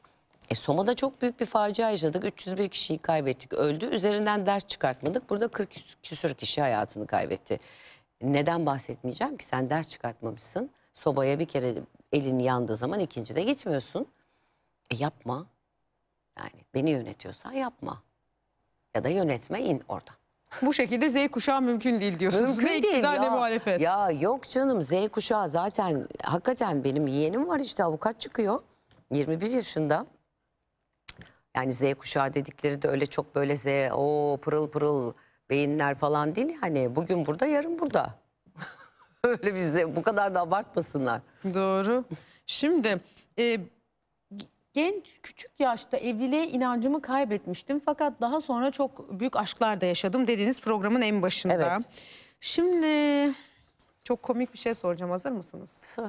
E, Soma'da çok büyük bir facia yaşadık. 301 kişiyi kaybettik, öldü. Üzerinden ders çıkartmadık. Burada 40 küsür kişi hayatını kaybetti. Neden bahsetmeyeceğim ki? Sen ders çıkartmamışsın. Sobaya bir kere elin yandığı zaman ikinci de gitmiyorsun. E, yapma. Yani beni yönetiyorsan yapma. Ya da yönetme in oradan. Bu şekilde Z kuşağı mümkün değil diyorsunuz. Mümkün ne değil iktidar ya. ne muhalefet. Ya yok canım Z kuşağı zaten hakikaten benim yeğenim var işte avukat çıkıyor. 21 yaşında. Yani Z kuşağı dedikleri de öyle çok böyle Z o pırıl pırıl beyinler falan değil. Hani bugün burada yarın burada. öyle bizde bu kadar da abartmasınlar. Doğru. Şimdi e, genç küçük yaşta evliliğe inancımı kaybetmiştim. Fakat daha sonra çok büyük aşklar da yaşadım dediğiniz programın en başında. Evet. Şimdi çok komik bir şey soracağım hazır mısınız? Sor.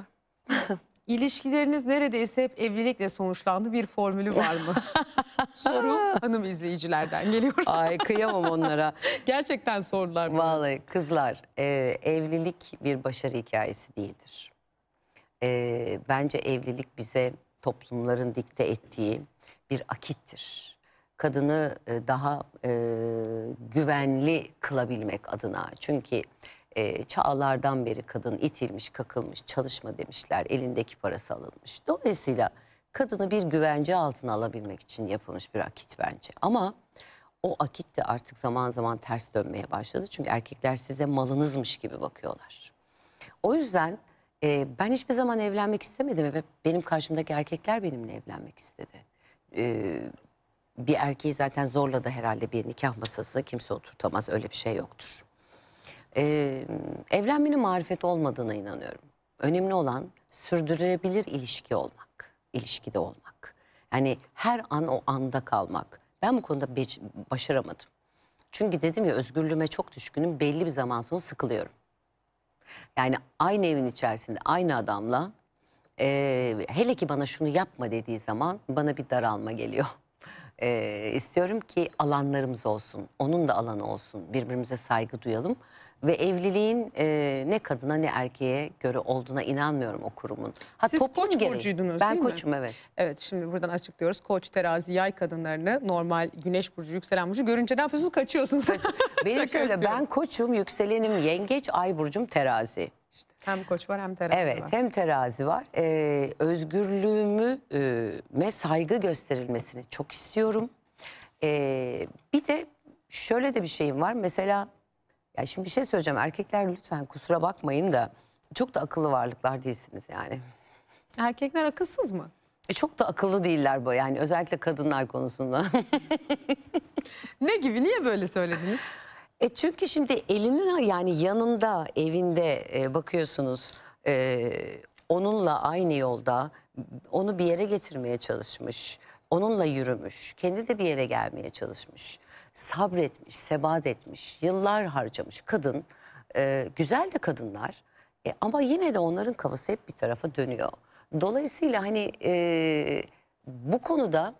İlişkileriniz neredeyse hep evlilikle sonuçlandı bir formülü var mı? Soru hanım izleyicilerden geliyor. Ay kıyamam onlara. Gerçekten sordular bunu. Vallahi kızlar e, evlilik bir başarı hikayesi değildir. E, bence evlilik bize toplumların dikte ettiği bir akittir. Kadını e, daha e, güvenli kılabilmek adına. Çünkü e, çağlardan beri kadın itilmiş, kakılmış, çalışma demişler, elindeki parası alınmış. Dolayısıyla kadını bir güvence altına alabilmek için yapılmış bir akit bence. Ama o akit de artık zaman zaman ters dönmeye başladı. Çünkü erkekler size malınızmış gibi bakıyorlar. O yüzden e, ben hiçbir zaman evlenmek istemedim ve benim karşımdaki erkekler benimle evlenmek istedi. E, bir erkeği zaten zorla da herhalde bir nikah masasına kimse oturtamaz öyle bir şey yoktur. Ee, evlenmenin marifet olmadığına inanıyorum. Önemli olan sürdürülebilir ilişki olmak, ilişkide olmak. Yani her an o anda kalmak. Ben bu konuda başaramadım. Çünkü dedim ya özgürlüğüme çok düşkünüm. Belli bir zaman sonra sıkılıyorum. Yani aynı evin içerisinde aynı adamla e, hele ki bana şunu yapma dediği zaman bana bir daralma geliyor. E, istiyorum ki alanlarımız olsun. Onun da alanı olsun. Birbirimize saygı duyalım. Ve evliliğin e, ne kadına ne erkeğe göre olduğuna inanmıyorum o kurumun. Ha, Siz toplum koç burcuydunuz ben değil mi? koçum evet. Evet şimdi buradan açıklıyoruz. Koç, terazi, yay kadınlarını normal güneş burcu, yükselen burcu görünce ne yapıyorsunuz? Kaçıyorsunuz. Kaç. Benim şöyle ben koçum, yükselenim yengeç, ay burcum terazi. İşte hem koç var hem terazi evet, var. Evet hem terazi var. Ee, özgürlüğümü e, saygı gösterilmesini çok istiyorum. Ee, bir de şöyle de bir şeyim var. Mesela ya şimdi bir şey söyleyeceğim. Erkekler lütfen kusura bakmayın da çok da akıllı varlıklar değilsiniz yani. Erkekler akılsız mı? E çok da akıllı değiller bu yani özellikle kadınlar konusunda. ne gibi niye böyle söylediniz? E çünkü şimdi elinin yani yanında evinde e, bakıyorsunuz e, onunla aynı yolda onu bir yere getirmeye çalışmış. Onunla yürümüş. Kendi de bir yere gelmeye çalışmış sabretmiş, sebat etmiş, yıllar harcamış kadın, e, güzel de kadınlar e, ama yine de onların kafası hep bir tarafa dönüyor. Dolayısıyla hani e, bu konuda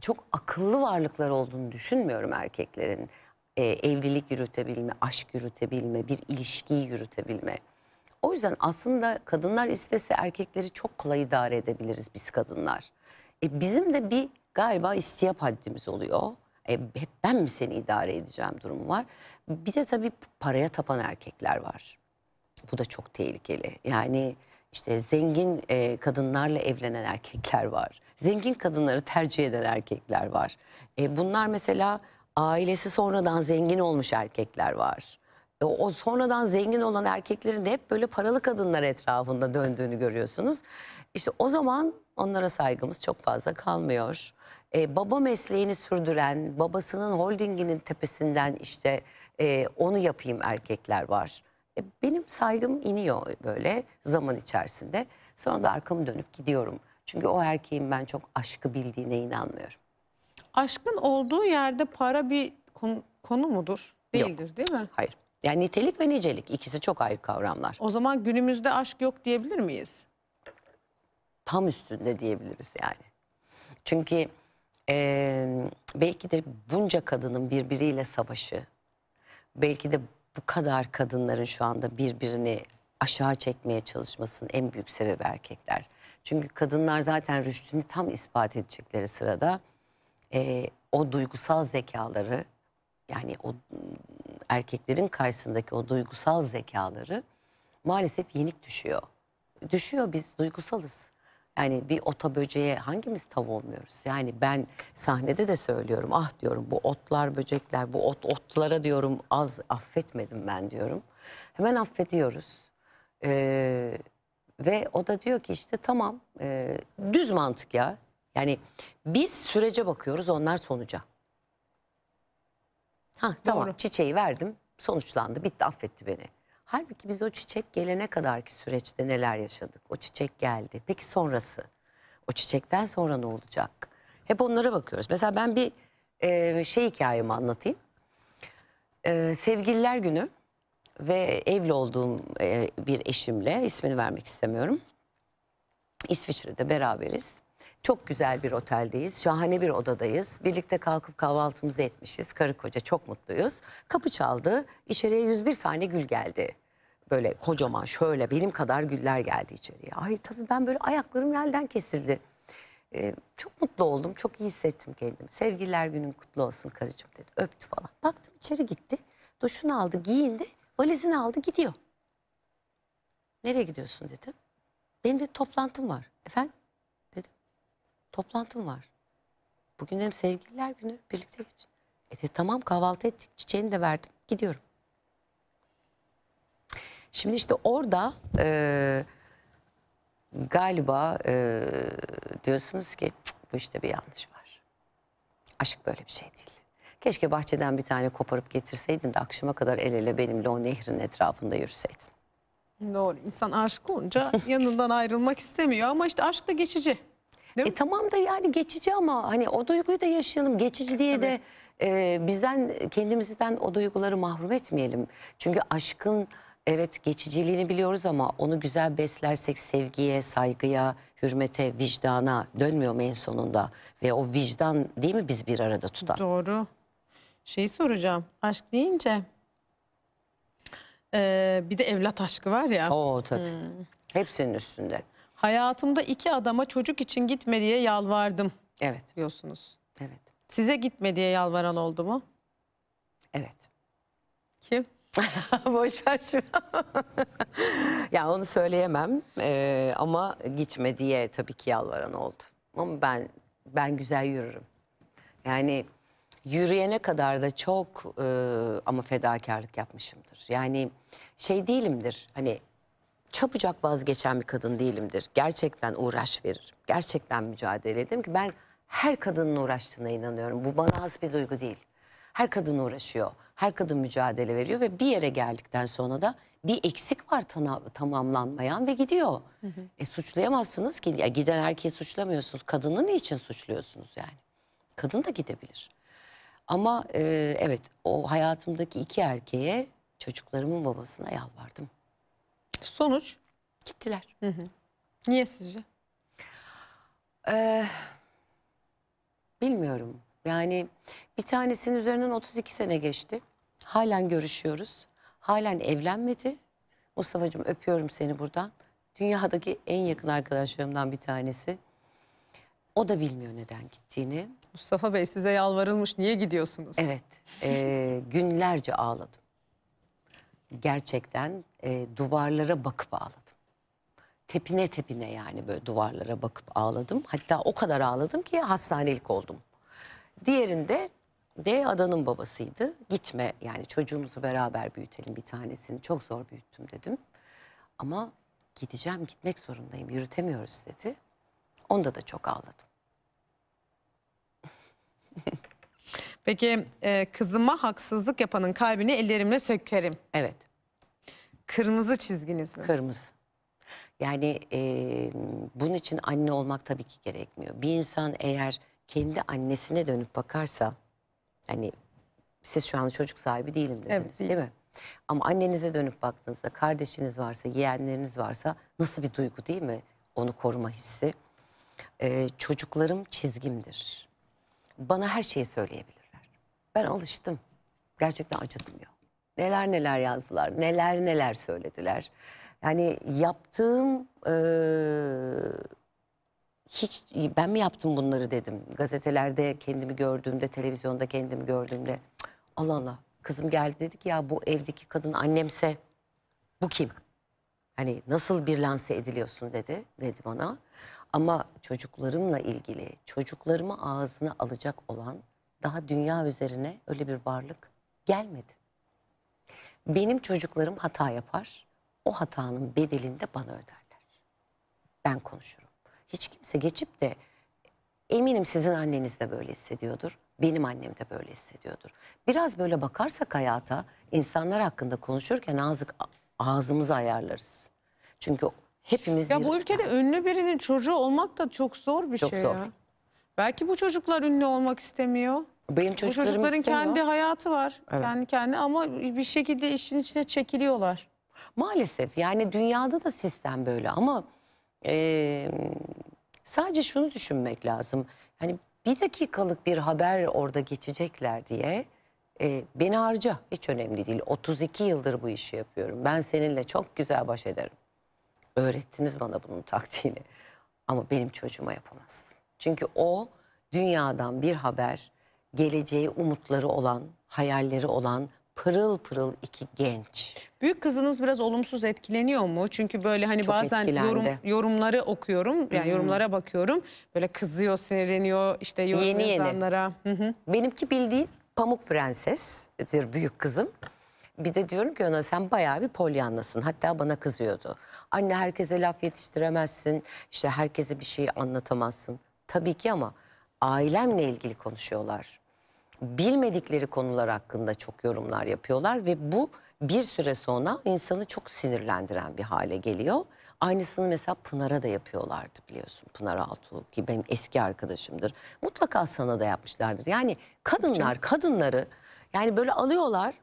çok akıllı varlıklar olduğunu düşünmüyorum erkeklerin. E, evlilik yürütebilme, aşk yürütebilme, bir ilişkiyi yürütebilme. O yüzden aslında kadınlar istese erkekleri çok kolay idare edebiliriz biz kadınlar. E, bizim de bir galiba istiyap haddimiz oluyor. E, hep ben mi seni idare edeceğim durumu var. Bir de tabii paraya tapan erkekler var. Bu da çok tehlikeli. Yani işte zengin e, kadınlarla evlenen erkekler var. Zengin kadınları tercih eden erkekler var. E, bunlar mesela ailesi sonradan zengin olmuş erkekler var. E, o sonradan zengin olan erkeklerin de hep böyle paralı kadınlar etrafında döndüğünü görüyorsunuz. İşte o zaman onlara saygımız çok fazla kalmıyor e, baba mesleğini sürdüren, babasının holdinginin tepesinden işte e, onu yapayım erkekler var. E, benim saygım iniyor böyle zaman içerisinde. Sonra da arkamı dönüp gidiyorum. Çünkü o erkeğin ben çok aşkı bildiğine inanmıyorum. Aşkın olduğu yerde para bir konu, konu mudur? Değildir yok. değil mi? Hayır. Yani nitelik ve nicelik ikisi çok ayrı kavramlar. O zaman günümüzde aşk yok diyebilir miyiz? Tam üstünde diyebiliriz yani. Çünkü e, belki de bunca kadının birbiriyle savaşı, belki de bu kadar kadınların şu anda birbirini aşağı çekmeye çalışmasının en büyük sebebi erkekler. Çünkü kadınlar zaten rüştünü tam ispat edecekleri sırada e, o duygusal zekaları yani o erkeklerin karşısındaki o duygusal zekaları maalesef yenik düşüyor. Düşüyor biz duygusalız. Yani bir ota böceğe hangimiz tav olmuyoruz? Yani ben sahnede de söylüyorum. Ah diyorum bu otlar böcekler bu ot otlara diyorum az affetmedim ben diyorum. Hemen affediyoruz. Ee, ve o da diyor ki işte tamam e, düz mantık ya. Yani biz sürece bakıyoruz onlar sonuca. Ha tamam çiçeği verdim sonuçlandı bitti affetti beni. Halbuki biz o çiçek gelene kadarki süreçte neler yaşadık? O çiçek geldi. Peki sonrası? O çiçekten sonra ne olacak? Hep onlara bakıyoruz. Mesela ben bir e, şey hikayemi anlatayım. E, sevgililer günü ve evli olduğum e, bir eşimle ismini vermek istemiyorum. İsviçre'de beraberiz. Çok güzel bir oteldeyiz, şahane bir odadayız. Birlikte kalkıp kahvaltımızı etmişiz, karı koca çok mutluyuz. Kapı çaldı, içeriye 101 tane gül geldi böyle kocaman şöyle benim kadar güller geldi içeriye. Ay tabii ben böyle ayaklarım yerden kesildi. Ee, çok mutlu oldum, çok iyi hissettim kendimi. Sevgililer günün kutlu olsun karıcığım dedi. Öptü falan. Baktım içeri gitti. Duşunu aldı, giyindi. Valizini aldı, gidiyor. Nereye gidiyorsun dedim. Benim de toplantım var. Efendim? Dedim. Toplantım var. Bugün dedim sevgililer günü birlikte geç. E de, tamam kahvaltı ettik. Çiçeğini de verdim. Gidiyorum. Şimdi işte orada e, galiba e, diyorsunuz ki bu işte bir yanlış var. Aşk böyle bir şey değil. Keşke bahçeden bir tane koparıp getirseydin de akşama kadar el ele benimle o nehrin etrafında yürüseydin. Doğru. İnsan aşık olunca yanından ayrılmak istemiyor ama işte aşk da geçici. e tamam da yani geçici ama hani o duyguyu da yaşayalım. Geçici diye de e, bizden kendimizden o duyguları mahrum etmeyelim. Çünkü aşkın evet geçiciliğini biliyoruz ama onu güzel beslersek sevgiye, saygıya, hürmete, vicdana dönmüyor mu en sonunda? Ve o vicdan değil mi biz bir arada tutan? Doğru. Şeyi soracağım. Aşk deyince ee, bir de evlat aşkı var ya. Oo tabii. Hmm. Hepsinin üstünde. Hayatımda iki adama çocuk için gitme diye yalvardım. Evet. Diyorsunuz. Evet. Size gitme diye yalvaran oldu mu? Evet. Kim? Boş ver şu Ya onu söyleyemem ee, ama gitme diye tabii ki yalvaran oldu. Ama ben ben güzel yürürüm. Yani yürüyene kadar da çok e, ama fedakarlık yapmışımdır. Yani şey değilimdir hani çabucak vazgeçen bir kadın değilimdir. Gerçekten uğraş veririm. Gerçekten mücadele ederim ki ben her kadının uğraştığına inanıyorum. Bu bana az bir duygu değil. Her kadın uğraşıyor her kadın mücadele veriyor ve bir yere geldikten sonra da bir eksik var tamamlanmayan ve gidiyor. Hı hı. E suçlayamazsınız ki ya giden erkeği suçlamıyorsunuz. Kadını niçin suçluyorsunuz yani? Kadın da gidebilir. Ama e, evet o hayatımdaki iki erkeğe çocuklarımın babasına yalvardım. Sonuç? Gittiler. Hı hı. Niye sizce? Ee, bilmiyorum. Yani bir tanesinin üzerinden 32 sene geçti. Halen görüşüyoruz. Halen evlenmedi. Mustafa'cığım öpüyorum seni buradan. Dünyadaki en yakın arkadaşlarımdan bir tanesi. O da bilmiyor neden gittiğini. Mustafa Bey size yalvarılmış niye gidiyorsunuz? Evet e, günlerce ağladım. Gerçekten e, duvarlara bakıp ağladım. Tepine tepine yani böyle duvarlara bakıp ağladım. Hatta o kadar ağladım ki hastanelik oldum. Diğerinde de adanın babasıydı. Gitme yani çocuğumuzu beraber büyütelim bir tanesini. Çok zor büyüttüm dedim. Ama gideceğim gitmek zorundayım yürütemiyoruz dedi. Onda da çok ağladım. Peki e, kızıma haksızlık yapanın kalbini ellerimle sökerim. Evet. Kırmızı çizginiz mi? Kırmızı. Yani e, bunun için anne olmak tabii ki gerekmiyor. Bir insan eğer kendi annesine dönüp bakarsa hani siz şu an çocuk sahibi değilim dediniz evet, değil. mi? Ama annenize dönüp baktığınızda kardeşiniz varsa, yeğenleriniz varsa nasıl bir duygu değil mi? Onu koruma hissi. Ee, çocuklarım çizgimdir. Bana her şeyi söyleyebilirler. Ben alıştım. Gerçekten acıtmıyor. Neler neler yazdılar, neler neler söylediler. Yani yaptığım... Ee hiç ben mi yaptım bunları dedim. Gazetelerde kendimi gördüğümde, televizyonda kendimi gördüğümde. Allah Allah kızım geldi dedik ya bu evdeki kadın annemse bu kim? Hani nasıl bir lanse ediliyorsun dedi, dedi bana. Ama çocuklarımla ilgili çocuklarımı ağzına alacak olan daha dünya üzerine öyle bir varlık gelmedi. Benim çocuklarım hata yapar. O hatanın bedelini de bana öderler. Ben konuşurum hiç kimse geçip de eminim sizin anneniz de böyle hissediyordur. Benim annem de böyle hissediyordur. Biraz böyle bakarsak hayata insanlar hakkında konuşurken azıcık ağzımızı ayarlarız. Çünkü hepimiz ya bir... bu ülkede ünlü birinin çocuğu olmak da çok zor bir çok şey. Çok zor. Belki bu çocuklar ünlü olmak istemiyor. Benim çocuklarım Bu çocukların istemiyor. kendi hayatı var. Evet. Kendi kendi ama bir şekilde işin içine çekiliyorlar. Maalesef yani dünyada da sistem böyle ama e, sadece şunu düşünmek lazım. Hani bir dakikalık bir haber orada geçecekler diye e, beni harca hiç önemli değil. 32 yıldır bu işi yapıyorum. Ben seninle çok güzel baş ederim. Öğrettiniz bana bunun taktiğini. Ama benim çocuğuma yapamazsın. Çünkü o dünyadan bir haber, geleceği umutları olan, hayalleri olan, pırıl pırıl iki genç. Büyük kızınız biraz olumsuz etkileniyor mu? Çünkü böyle hani Çok bazen yorum, yorumları okuyorum. Yani hmm. yorumlara bakıyorum. Böyle kızıyor, sinirleniyor işte yorum yeni insanlara. Yeni. Benimki bildiğin pamuk prensesdir büyük kızım. Bir de diyorum ki ona sen bayağı bir polyanlasın. Hatta bana kızıyordu. Anne herkese laf yetiştiremezsin. İşte herkese bir şey anlatamazsın. Tabii ki ama ailemle ilgili konuşuyorlar bilmedikleri konular hakkında çok yorumlar yapıyorlar ve bu bir süre sonra insanı çok sinirlendiren bir hale geliyor. Aynısını mesela Pınar'a da yapıyorlardı biliyorsun. Pınar Altuğ ki benim eski arkadaşımdır. Mutlaka sana da yapmışlardır. Yani kadınlar kadınları yani böyle alıyorlar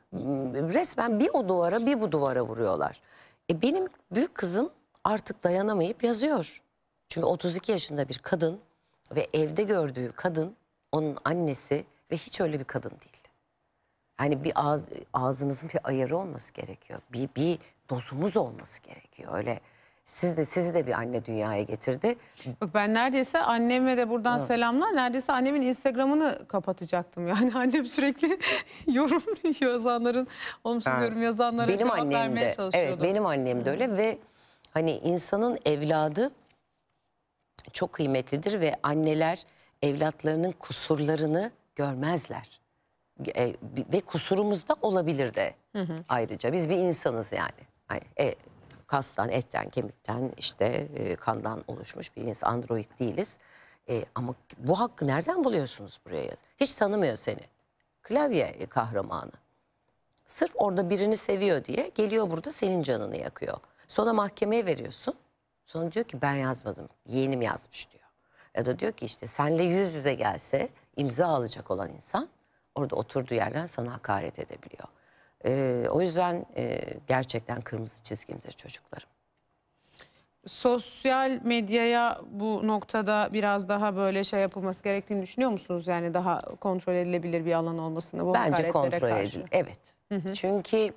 resmen bir o duvara bir bu duvara vuruyorlar. E benim büyük kızım artık dayanamayıp yazıyor. Çünkü 32 yaşında bir kadın ve evde gördüğü kadın onun annesi ve hiç öyle bir kadın değil. Hani bir ağız, ağzınızın bir ayarı olması gerekiyor. Bir, bir dozumuz olması gerekiyor. Öyle siz de sizi de bir anne dünyaya getirdi. Bak ben neredeyse anneme de buradan evet. selamlar. Neredeyse annemin Instagram'ını kapatacaktım. Yani annem sürekli yorum yazanların, olumsuz ha. yorum yazanlara benim cevap annem vermeye çalışıyordu. Evet benim annem de öyle ve hani insanın evladı çok kıymetlidir ve anneler evlatlarının kusurlarını görmezler. E, ve kusurumuz da olabilir de hı hı. ayrıca. Biz bir insanız yani. yani e, kastan, etten, kemikten işte e, kandan oluşmuş bir insan. Android değiliz. E, ama bu hakkı nereden buluyorsunuz buraya? Hiç tanımıyor seni. Klavye kahramanı. Sırf orada birini seviyor diye geliyor burada senin canını yakıyor. Sonra mahkemeye veriyorsun. Sonra diyor ki ben yazmadım. Yeğenim yazmış diyor. Ya da diyor ki işte senle yüz yüze gelse imza alacak olan insan orada oturduğu yerden sana hakaret edebiliyor. E, o yüzden e, gerçekten kırmızı çizgimdir çocuklarım. Sosyal medyaya bu noktada biraz daha böyle şey yapılması gerektiğini düşünüyor musunuz? Yani daha kontrol edilebilir bir alan olmasını bu Bence kontrol edilir. Evet. Hı hı. Çünkü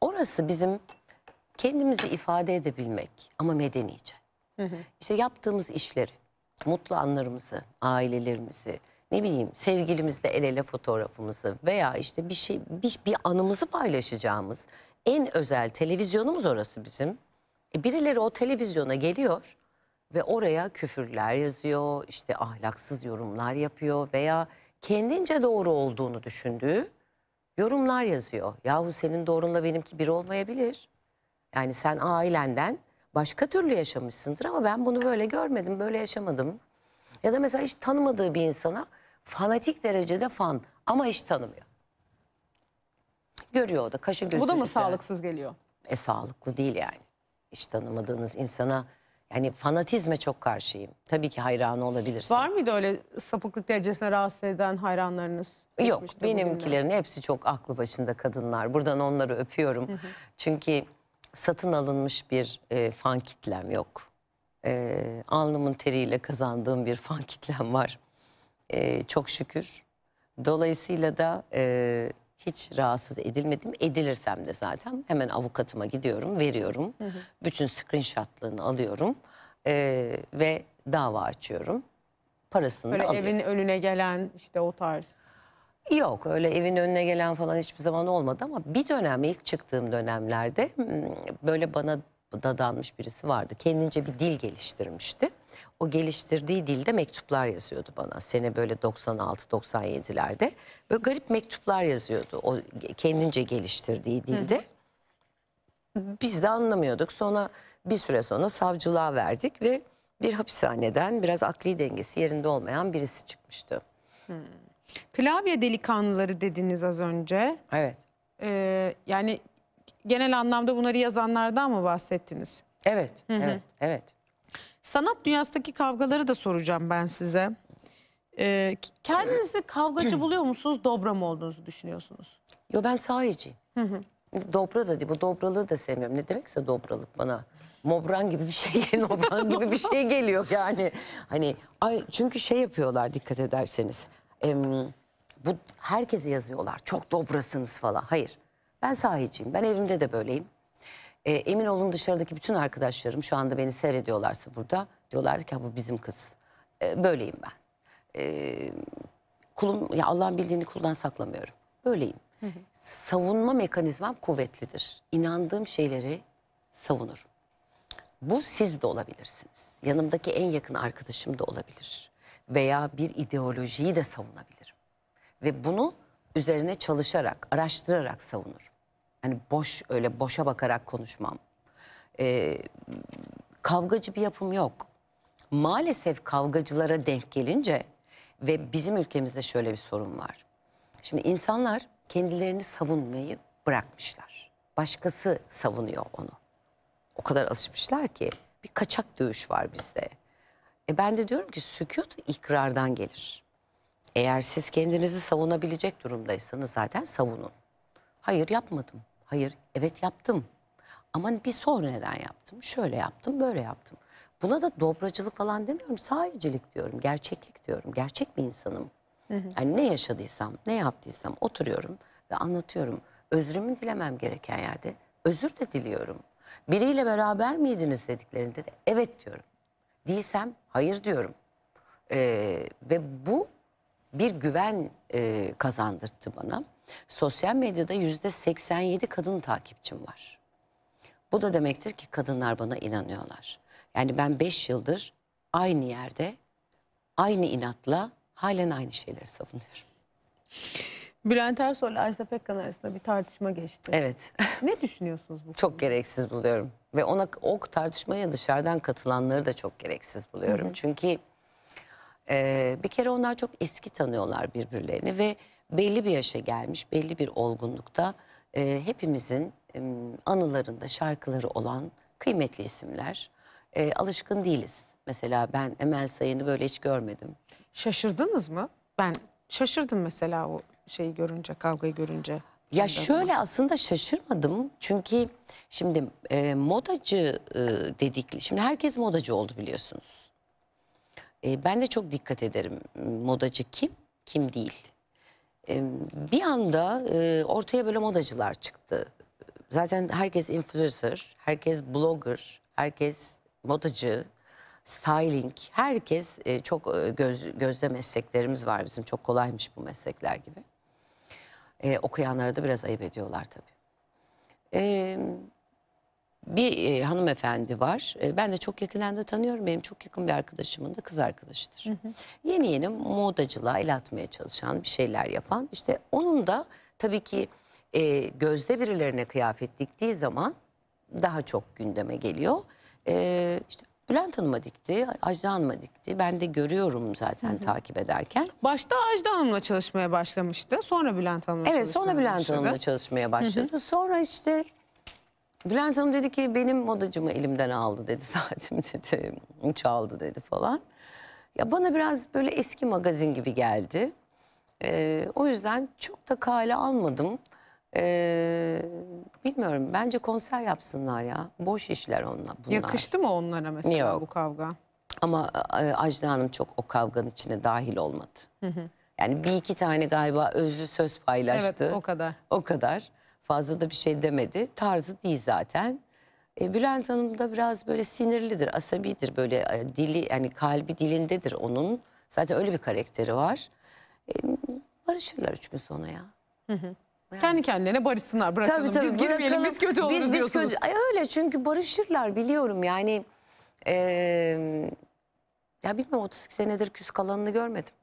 orası bizim kendimizi ifade edebilmek ama medenice. Hı hı. İşte yaptığımız işleri, mutlu anlarımızı, ailelerimizi, ne bileyim sevgilimizle el ele fotoğrafımızı veya işte bir şey bir, bir anımızı paylaşacağımız en özel televizyonumuz orası bizim. E birileri o televizyona geliyor ve oraya küfürler yazıyor, işte ahlaksız yorumlar yapıyor veya kendince doğru olduğunu düşündüğü yorumlar yazıyor. Yahu senin doğrunla benimki bir olmayabilir. Yani sen ailenden başka türlü yaşamışsındır ama ben bunu böyle görmedim, böyle yaşamadım ya da mesela hiç tanımadığı bir insana fanatik derecede fan ama hiç tanımıyor. Görüyor o da kaşı gözü. Bu da mı sağlıksız geliyor? E sağlıklı değil yani. Hiç tanımadığınız insana yani fanatizme çok karşıyım. Tabii ki hayranı olabilirsin. Var mıydı öyle sapıklık derecesine rahatsız eden hayranlarınız? Yok benimkilerin hepsi çok aklı başında kadınlar. Buradan onları öpüyorum. Hı hı. Çünkü satın alınmış bir e, fan kitlem yok. E, alnımın teriyle kazandığım bir fan kitlem var. E, çok şükür. Dolayısıyla da e, hiç rahatsız edilmedim. Edilirsem de zaten hemen avukatıma gidiyorum, veriyorum. Hı hı. Bütün screenshotlığını alıyorum e, ve dava açıyorum. Parasını Böyle da alıyorum. evin önüne gelen işte o tarz. Yok öyle evin önüne gelen falan hiçbir zaman olmadı ama bir dönem ilk çıktığım dönemlerde böyle bana dadanmış birisi vardı. Kendince bir dil geliştirmişti. O geliştirdiği dilde mektuplar yazıyordu bana. Sene böyle 96-97'lerde. Böyle garip mektuplar yazıyordu. O kendince geliştirdiği dilde. Biz de anlamıyorduk. Sonra bir süre sonra savcılığa verdik ve bir hapishaneden biraz akli dengesi yerinde olmayan birisi çıkmıştı. Hmm. Klavye delikanlıları dediniz az önce. Evet. Ee, yani genel anlamda bunları yazanlardan mı bahsettiniz? Evet, Hı -hı. evet, evet. Sanat dünyasındaki kavgaları da soracağım ben size. Ee, kendinizi kavgacı buluyor musunuz, dobra mı olduğunuzu düşünüyorsunuz? Yo ben sahiciyim. Hı hı. Dobra da değil, bu dobralığı da sevmiyorum. Ne demekse dobralık bana. Mobran gibi bir şey, Mobran gibi bir şey geliyor yani. Hani ay çünkü şey yapıyorlar dikkat ederseniz. Em, bu herkese yazıyorlar. Çok dobrasınız falan. Hayır. Ben sahiciyim. Ben evimde de böyleyim. E, emin olun dışarıdaki bütün arkadaşlarım şu anda beni seyrediyorlarsa burada diyorlar ki bu bizim kız. E, böyleyim ben. E, kulum ya Allah'ın bildiğini kuldan saklamıyorum. Böyleyim. Hı hı. Savunma mekanizmam kuvvetlidir. İnandığım şeyleri savunurum. Bu siz de olabilirsiniz. Yanımdaki en yakın arkadaşım da olabilir. Veya bir ideolojiyi de savunabilirim. Ve bunu üzerine çalışarak, araştırarak savunurum. Hani boş öyle boşa bakarak konuşmam. Ee, kavgacı bir yapım yok. Maalesef kavgacılara denk gelince ve bizim ülkemizde şöyle bir sorun var. Şimdi insanlar kendilerini savunmayı bırakmışlar. Başkası savunuyor onu. O kadar alışmışlar ki bir kaçak dövüş var bizde. E ben de diyorum ki sükut ikrardan gelir. Eğer siz kendinizi savunabilecek durumdaysanız zaten savunun. Hayır yapmadım. Hayır, evet yaptım. Ama bir sor neden yaptım? Şöyle yaptım, böyle yaptım. Buna da dobracılık falan demiyorum. Sahicilik diyorum, gerçeklik diyorum. Gerçek bir insanım. Yani ne yaşadıysam, ne yaptıysam oturuyorum ve anlatıyorum. Özrümü dilemem gereken yerde özür de diliyorum. Biriyle beraber miydiniz dediklerinde de evet diyorum. Değilsem hayır diyorum. Ee, ve bu bir güven e, kazandırttı bana. Sosyal medyada yüzde 87 kadın takipçim var. Bu da demektir ki kadınlar bana inanıyorlar. Yani ben 5 yıldır aynı yerde, aynı inatla halen aynı şeyleri savunuyorum. Bülent Ersoy ile Ajda Pekkan arasında bir tartışma geçti. Evet. Ne düşünüyorsunuz bu? çok gereksiz buluyorum. Ve ona o tartışmaya dışarıdan katılanları da çok gereksiz buluyorum. Hı hı. Çünkü e, bir kere onlar çok eski tanıyorlar birbirlerini ve belli bir yaşa gelmiş, belli bir olgunlukta e, hepimizin e, anılarında şarkıları olan kıymetli isimler. E, alışkın değiliz. Mesela ben Emel Sayın'ı böyle hiç görmedim. Şaşırdınız mı? Ben şaşırdım mesela o şeyi görünce, kavgayı görünce. Ya şöyle aslında şaşırmadım çünkü şimdi e, modacı e, dedik, şimdi herkes modacı oldu biliyorsunuz. E, ben de çok dikkat ederim modacı kim, kim değil bir anda e, ortaya böyle modacılar çıktı. Zaten herkes influencer, herkes blogger, herkes modacı, styling. Herkes e, çok e, göz, gözde mesleklerimiz var bizim. Çok kolaymış bu meslekler gibi. Ee, okuyanlara da biraz ayıp ediyorlar tabii. Ee, bir e, hanımefendi var. E, ben de çok yakından da tanıyorum. Benim çok yakın bir arkadaşımın da kız arkadaşıdır. Hı hı. Yeni yeni modacılığa el atmaya çalışan, bir şeyler yapan. İşte onun da tabii ki e, gözde birilerine kıyafet diktiği zaman daha çok gündeme geliyor. E, işte Bülent Hanım'a dikti, Ajda Hanım'a dikti. Ben de görüyorum zaten hı hı. takip ederken. Başta Ajda Hanım'la çalışmaya başlamıştı. Sonra Bülent Hanım'la evet, çalışmaya Evet sonra Bülent Hanım'la çalışmaya başladı. Hı hı. Sonra işte Bülent Hanım dedi ki benim modacımı elimden aldı dedi saatimi dedi çaldı dedi falan. Ya bana biraz böyle eski magazin gibi geldi. Ee, o yüzden çok da kale almadım. Ee, bilmiyorum bence konser yapsınlar ya. Boş işler onlar bunlar. Yakıştı mı onlara mesela Yok. bu kavga? Ama e, e, Ajda Hanım çok o kavganın içine dahil olmadı. Hı hı. Yani bir iki tane galiba özlü söz paylaştı. Evet o kadar. O kadar. Fazla da bir şey demedi. Tarzı değil zaten. E, Bülent Hanım da biraz böyle sinirlidir, asabidir. Böyle e, dili yani kalbi dilindedir onun. Zaten öyle bir karakteri var. E, barışırlar üç gün sonra ya. Hı hı. Yani. Kendi kendine barışsınlar bırakalım. Tabii, tabii, biz girmeyelim biz kötü oluruz biz, diyorsunuz. kötü, Ay, öyle çünkü barışırlar biliyorum yani. E, ya bilmiyorum 32 senedir küs kalanını görmedim.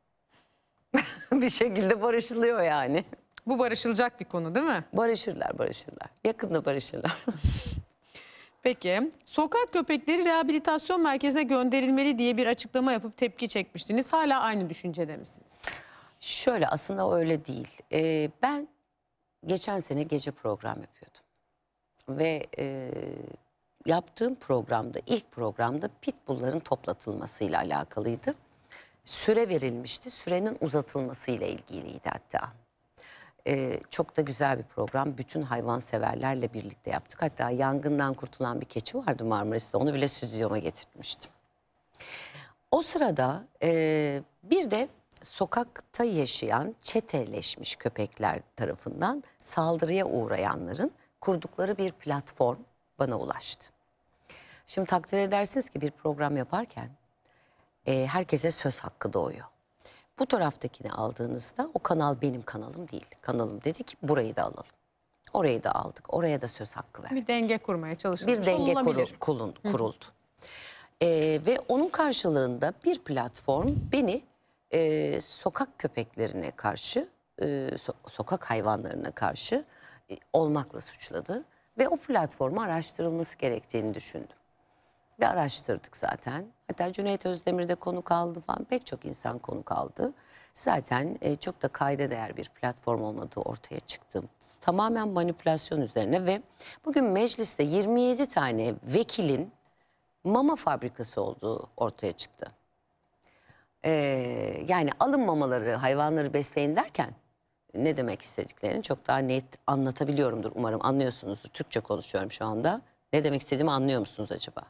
bir şekilde barışılıyor yani. Bu barışılacak bir konu değil mi? Barışırlar, barışırlar. Yakında barışırlar. Peki, sokak köpekleri rehabilitasyon merkezine gönderilmeli diye bir açıklama yapıp tepki çekmiştiniz. Hala aynı düşüncede misiniz? Şöyle, aslında öyle değil. Ee, ben geçen sene gece program yapıyordum. Ve e, yaptığım programda, ilk programda pitbullların toplatılmasıyla alakalıydı. Süre verilmişti, sürenin uzatılmasıyla ilgiliydi hatta. Ee, çok da güzel bir program. Bütün hayvanseverlerle birlikte yaptık. Hatta yangından kurtulan bir keçi vardı Marmaris'te. Onu bile stüdyoma getirtmiştim. O sırada e, bir de sokakta yaşayan çeteleşmiş köpekler tarafından saldırıya uğrayanların kurdukları bir platform bana ulaştı. Şimdi takdir edersiniz ki bir program yaparken e, herkese söz hakkı doğuyor. Bu taraftakini aldığınızda o kanal benim kanalım değil. Kanalım dedi ki burayı da alalım. Orayı da aldık. Oraya da söz hakkı verdik. Bir denge kurmaya çalışılmış. Bir denge kurul, kulun, kuruldu. Ee, ve onun karşılığında bir platform beni e, sokak köpeklerine karşı, e, so sokak hayvanlarına karşı e, olmakla suçladı. Ve o platforma araştırılması gerektiğini düşündüm sürekli araştırdık zaten. Hatta Cüneyt Özdemir de konu kaldı falan pek çok insan konu kaldı. Zaten e, çok da kayda değer bir platform olmadığı ortaya çıktı. Tamamen manipülasyon üzerine ve bugün mecliste 27 tane vekilin mama fabrikası olduğu ortaya çıktı. Ee, yani alın mamaları, hayvanları besleyin derken ne demek istediklerini çok daha net anlatabiliyorumdur umarım anlıyorsunuzdur. Türkçe konuşuyorum şu anda. Ne demek istediğimi anlıyor musunuz acaba?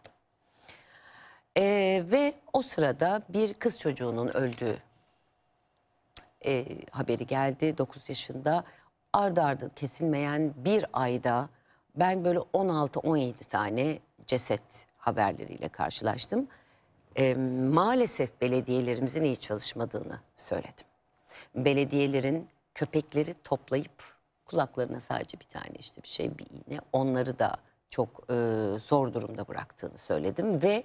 Ee, ve o sırada bir kız çocuğunun öldüğü e, haberi geldi 9 yaşında. Ardı ardı kesilmeyen bir ayda ben böyle 16-17 tane ceset haberleriyle karşılaştım. E, maalesef belediyelerimizin iyi çalışmadığını söyledim. Belediyelerin köpekleri toplayıp kulaklarına sadece bir tane işte bir şey bir iğne onları da çok e, zor durumda bıraktığını söyledim ve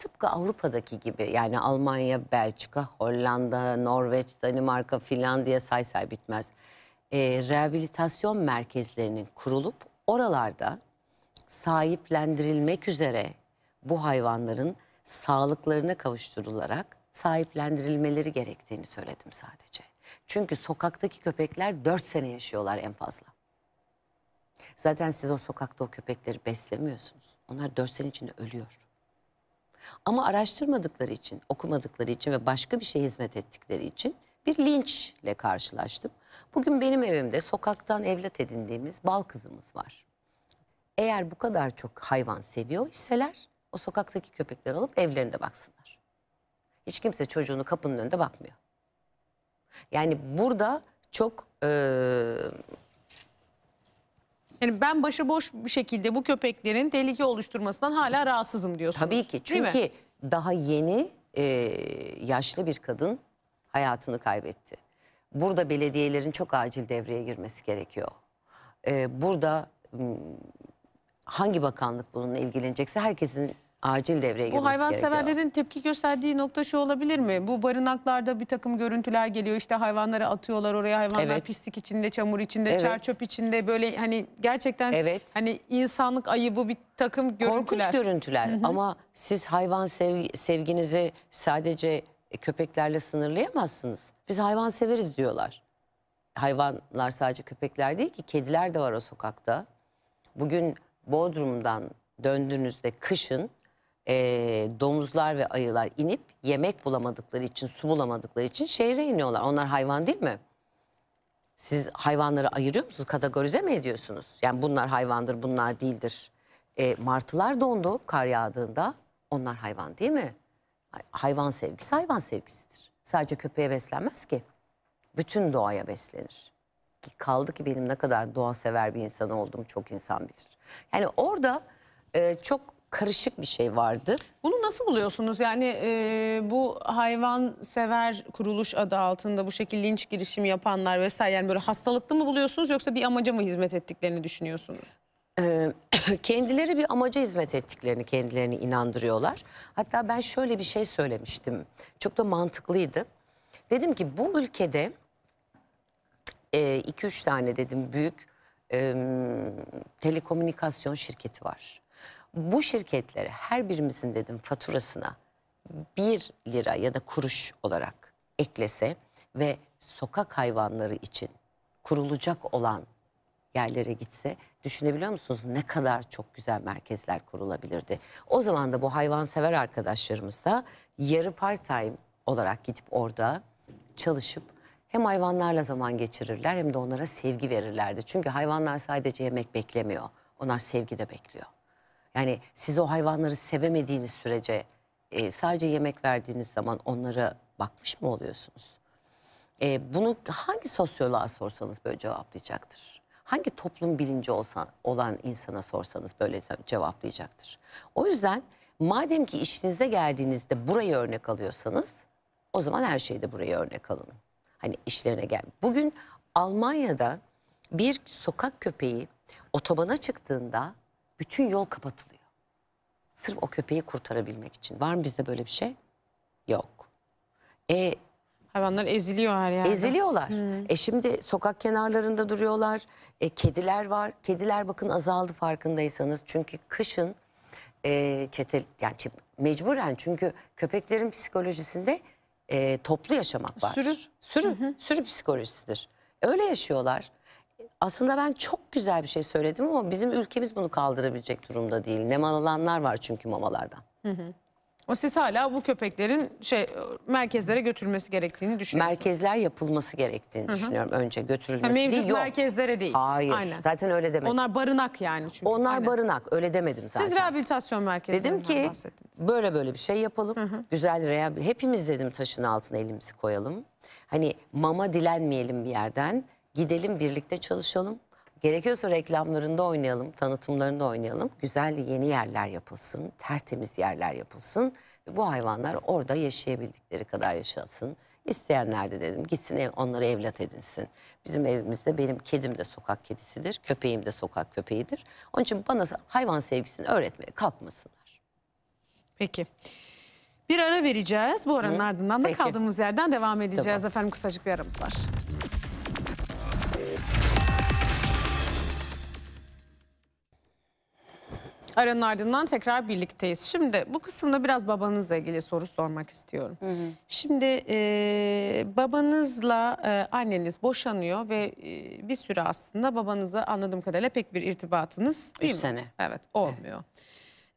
tıpkı Avrupa'daki gibi yani Almanya, Belçika, Hollanda, Norveç, Danimarka, Finlandiya say say bitmez. E, rehabilitasyon merkezlerinin kurulup oralarda sahiplendirilmek üzere bu hayvanların sağlıklarına kavuşturularak sahiplendirilmeleri gerektiğini söyledim sadece. Çünkü sokaktaki köpekler 4 sene yaşıyorlar en fazla. Zaten siz o sokakta o köpekleri beslemiyorsunuz. Onlar 4 sene içinde ölüyor. Ama araştırmadıkları için, okumadıkları için ve başka bir şey hizmet ettikleri için bir linçle karşılaştım. Bugün benim evimde sokaktan evlat edindiğimiz bal kızımız var. Eğer bu kadar çok hayvan seviyor iseler o sokaktaki köpekleri alıp evlerinde baksınlar. Hiç kimse çocuğunu kapının önünde bakmıyor. Yani burada çok e, yani ben başıboş bir şekilde bu köpeklerin tehlike oluşturmasından hala rahatsızım diyorsunuz. Tabii ki çünkü daha yeni e, yaşlı bir kadın hayatını kaybetti. Burada belediyelerin çok acil devreye girmesi gerekiyor. E, burada hangi bakanlık bununla ilgilenecekse herkesin acil devreye girmesi Bu hayvanseverlerin tepki gösterdiği nokta şu olabilir mi? Bu barınaklarda bir takım görüntüler geliyor. İşte hayvanları atıyorlar oraya. Hayvanlar evet. pislik içinde, çamur içinde, evet. çer içinde böyle hani gerçekten evet. hani insanlık ayıbı bir takım görüntüler. Korkunç görüntüler Hı -hı. ama siz hayvan sev sevginizi sadece köpeklerle sınırlayamazsınız. Biz hayvan severiz diyorlar. Hayvanlar sadece köpekler değil ki kediler de var o sokakta. Bugün Bodrum'dan döndüğünüzde kışın e, domuzlar ve ayılar inip yemek bulamadıkları için, su bulamadıkları için şehre iniyorlar. Onlar hayvan değil mi? Siz hayvanları ayırıyor musunuz? Kategorize mi ediyorsunuz? Yani bunlar hayvandır, bunlar değildir. E, martılar dondu kar yağdığında. Onlar hayvan değil mi? Hayvan sevgisi hayvan sevgisidir. Sadece köpeğe beslenmez ki. Bütün doğaya beslenir. Kaldı ki benim ne kadar doğa sever bir insan olduğumu çok insan bilir. Yani orada e, çok karışık bir şey vardı. Bunu nasıl buluyorsunuz? Yani e, bu hayvan sever kuruluş adı altında bu şekilde linç girişim yapanlar vesaire yani böyle hastalıklı mı buluyorsunuz yoksa bir amaca mı hizmet ettiklerini düşünüyorsunuz? Ee, kendileri bir amaca hizmet ettiklerini kendilerini inandırıyorlar. Hatta ben şöyle bir şey söylemiştim. Çok da mantıklıydı. Dedim ki bu ülkede 2-3 e, iki, üç tane dedim büyük e, telekomünikasyon şirketi var. Bu şirketlere her birimizin dedim faturasına bir lira ya da kuruş olarak eklese ve sokak hayvanları için kurulacak olan yerlere gitse düşünebiliyor musunuz ne kadar çok güzel merkezler kurulabilirdi. O zaman da bu hayvansever arkadaşlarımız da yarı part time olarak gidip orada çalışıp hem hayvanlarla zaman geçirirler hem de onlara sevgi verirlerdi. Çünkü hayvanlar sadece yemek beklemiyor. Onlar sevgi de bekliyor. Yani siz o hayvanları sevemediğiniz sürece e, sadece yemek verdiğiniz zaman onlara bakmış mı oluyorsunuz? E, bunu hangi sosyoloğa sorsanız böyle cevaplayacaktır. Hangi toplum bilinci olsa, olan insana sorsanız böyle cevaplayacaktır. O yüzden madem ki işinize geldiğinizde burayı örnek alıyorsanız o zaman her şeyde burayı örnek alın. Hani işlerine gel. Bugün Almanya'da bir sokak köpeği otobana çıktığında bütün yol kapatılıyor. Sırf o köpeği kurtarabilmek için. Var mı bizde böyle bir şey? Yok. E Hayvanlar eziliyor her yerde. Eziliyorlar. Hmm. E şimdi sokak kenarlarında duruyorlar. E, kediler var. Kediler bakın azaldı farkındaysanız. Çünkü kışın e, çetel yani mecburen çünkü köpeklerin psikolojisinde e, toplu yaşamak var. Sürü. Sürü. Hı hı. Sürü psikolojisidir. Öyle yaşıyorlar aslında ben çok güzel bir şey söyledim ama bizim ülkemiz bunu kaldırabilecek durumda değil. Nemalalanlar var çünkü mamalardan. Ama siz hala bu köpeklerin şey merkezlere götürülmesi gerektiğini düşünüyorsunuz. Merkezler yapılması gerektiğini Hı -hı. düşünüyorum önce götürülmesi ha, mevcut değil. Mevcut merkezlere değil. Hayır Aynen. zaten öyle demedim. Onlar barınak yani çünkü. Onlar Aynen. barınak öyle demedim zaten. Siz rehabilitasyon merkezlerinden Dedim ki böyle böyle bir şey yapalım. Hı -hı. Güzel rehabilitasyon. Hepimiz dedim taşın altına elimizi koyalım. Hani mama dilenmeyelim bir yerden. Gidelim birlikte çalışalım. Gerekiyorsa reklamlarında oynayalım, tanıtımlarında oynayalım. Güzel yeni yerler yapılsın, tertemiz yerler yapılsın. Ve bu hayvanlar orada yaşayabildikleri kadar yaşasın. İsteyenler de dedim gitsin onları evlat edinsin. Bizim evimizde benim kedim de sokak kedisidir, köpeğim de sokak köpeğidir. Onun için bana hayvan sevgisini öğretmeye kalkmasınlar. Peki. Bir ara vereceğiz. Bu aranın Hı? ardından da Peki. kaldığımız yerden devam edeceğiz. Tamam. Efendim kısacık bir aramız var. Aranın ardından tekrar birlikteyiz. Şimdi bu kısımda biraz babanızla ilgili soru sormak istiyorum. Hı hı. Şimdi e, babanızla e, anneniz boşanıyor ve e, bir süre aslında babanıza anladığım kadarıyla pek bir irtibatınız değil Üç mi? sene. Evet olmuyor. Evet.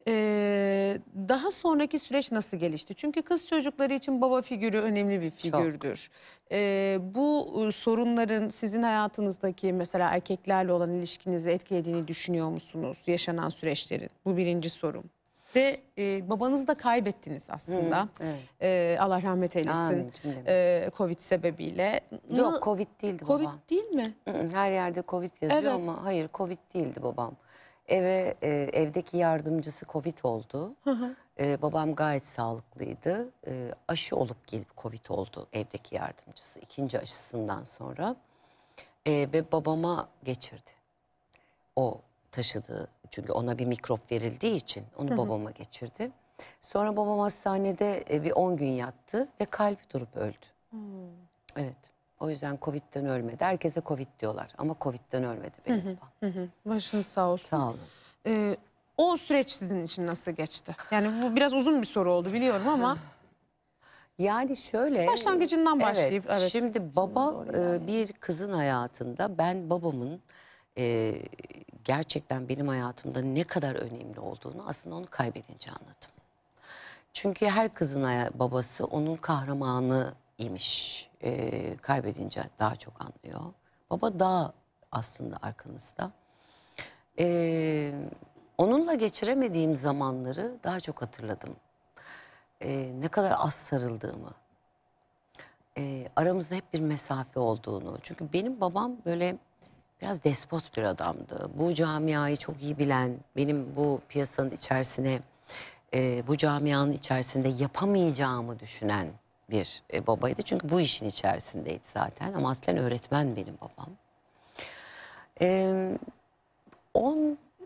Ee, daha sonraki süreç nasıl gelişti? Çünkü kız çocukları için baba figürü önemli bir figürdür. Ee, bu e, sorunların sizin hayatınızdaki mesela erkeklerle olan ilişkinizi etkilediğini düşünüyor musunuz? Yaşanan süreçlerin. Bu birinci sorum. Ve e, babanızı da kaybettiniz aslında. Hı, evet. e, Allah rahmet eylesin. e, Covid sebebiyle. Yok Covid değildi Covid baba. Covid değil mi? Her yerde Covid yazıyor evet. ama hayır Covid değildi babam. Eve e, evdeki yardımcısı Covid oldu. Hı hı. E, babam gayet sağlıklıydı. E, aşı olup gelip Covid oldu evdeki yardımcısı ikinci aşısından sonra. E, ve babama geçirdi. O taşıdığı çünkü ona bir mikrop verildiği için onu hı hı. babama geçirdi. Sonra babam hastanede e, bir 10 gün yattı ve kalbi durup öldü. Hmm. Evet. O yüzden Covid'den ölmedi. Herkese Covid diyorlar ama Covid'den ölmedi benim babam. Başınız sağ olsun. Sağ olun. Ee, o süreç sizin için nasıl geçti? Yani bu biraz uzun bir soru oldu biliyorum ama. Yani şöyle. Başlangıcından başlayıp. Evet, evet. Şimdi baba şimdi yani. E, bir kızın hayatında ben babamın e, gerçekten benim hayatımda ne kadar önemli olduğunu aslında onu kaybedince anladım. Çünkü her kızın babası onun kahramanı imiş. E, kaybedince daha çok anlıyor. Baba daha aslında arkanızda. E, onunla geçiremediğim zamanları daha çok hatırladım. E, ne kadar az sarıldığımı. E, aramızda hep bir mesafe olduğunu. Çünkü benim babam böyle biraz despot bir adamdı. Bu camiayı çok iyi bilen, benim bu piyasanın içerisine, e, bu camianın içerisinde yapamayacağımı düşünen bir e, babaydı. Çünkü bu işin içerisindeydi zaten ama aslen öğretmen benim babam. E,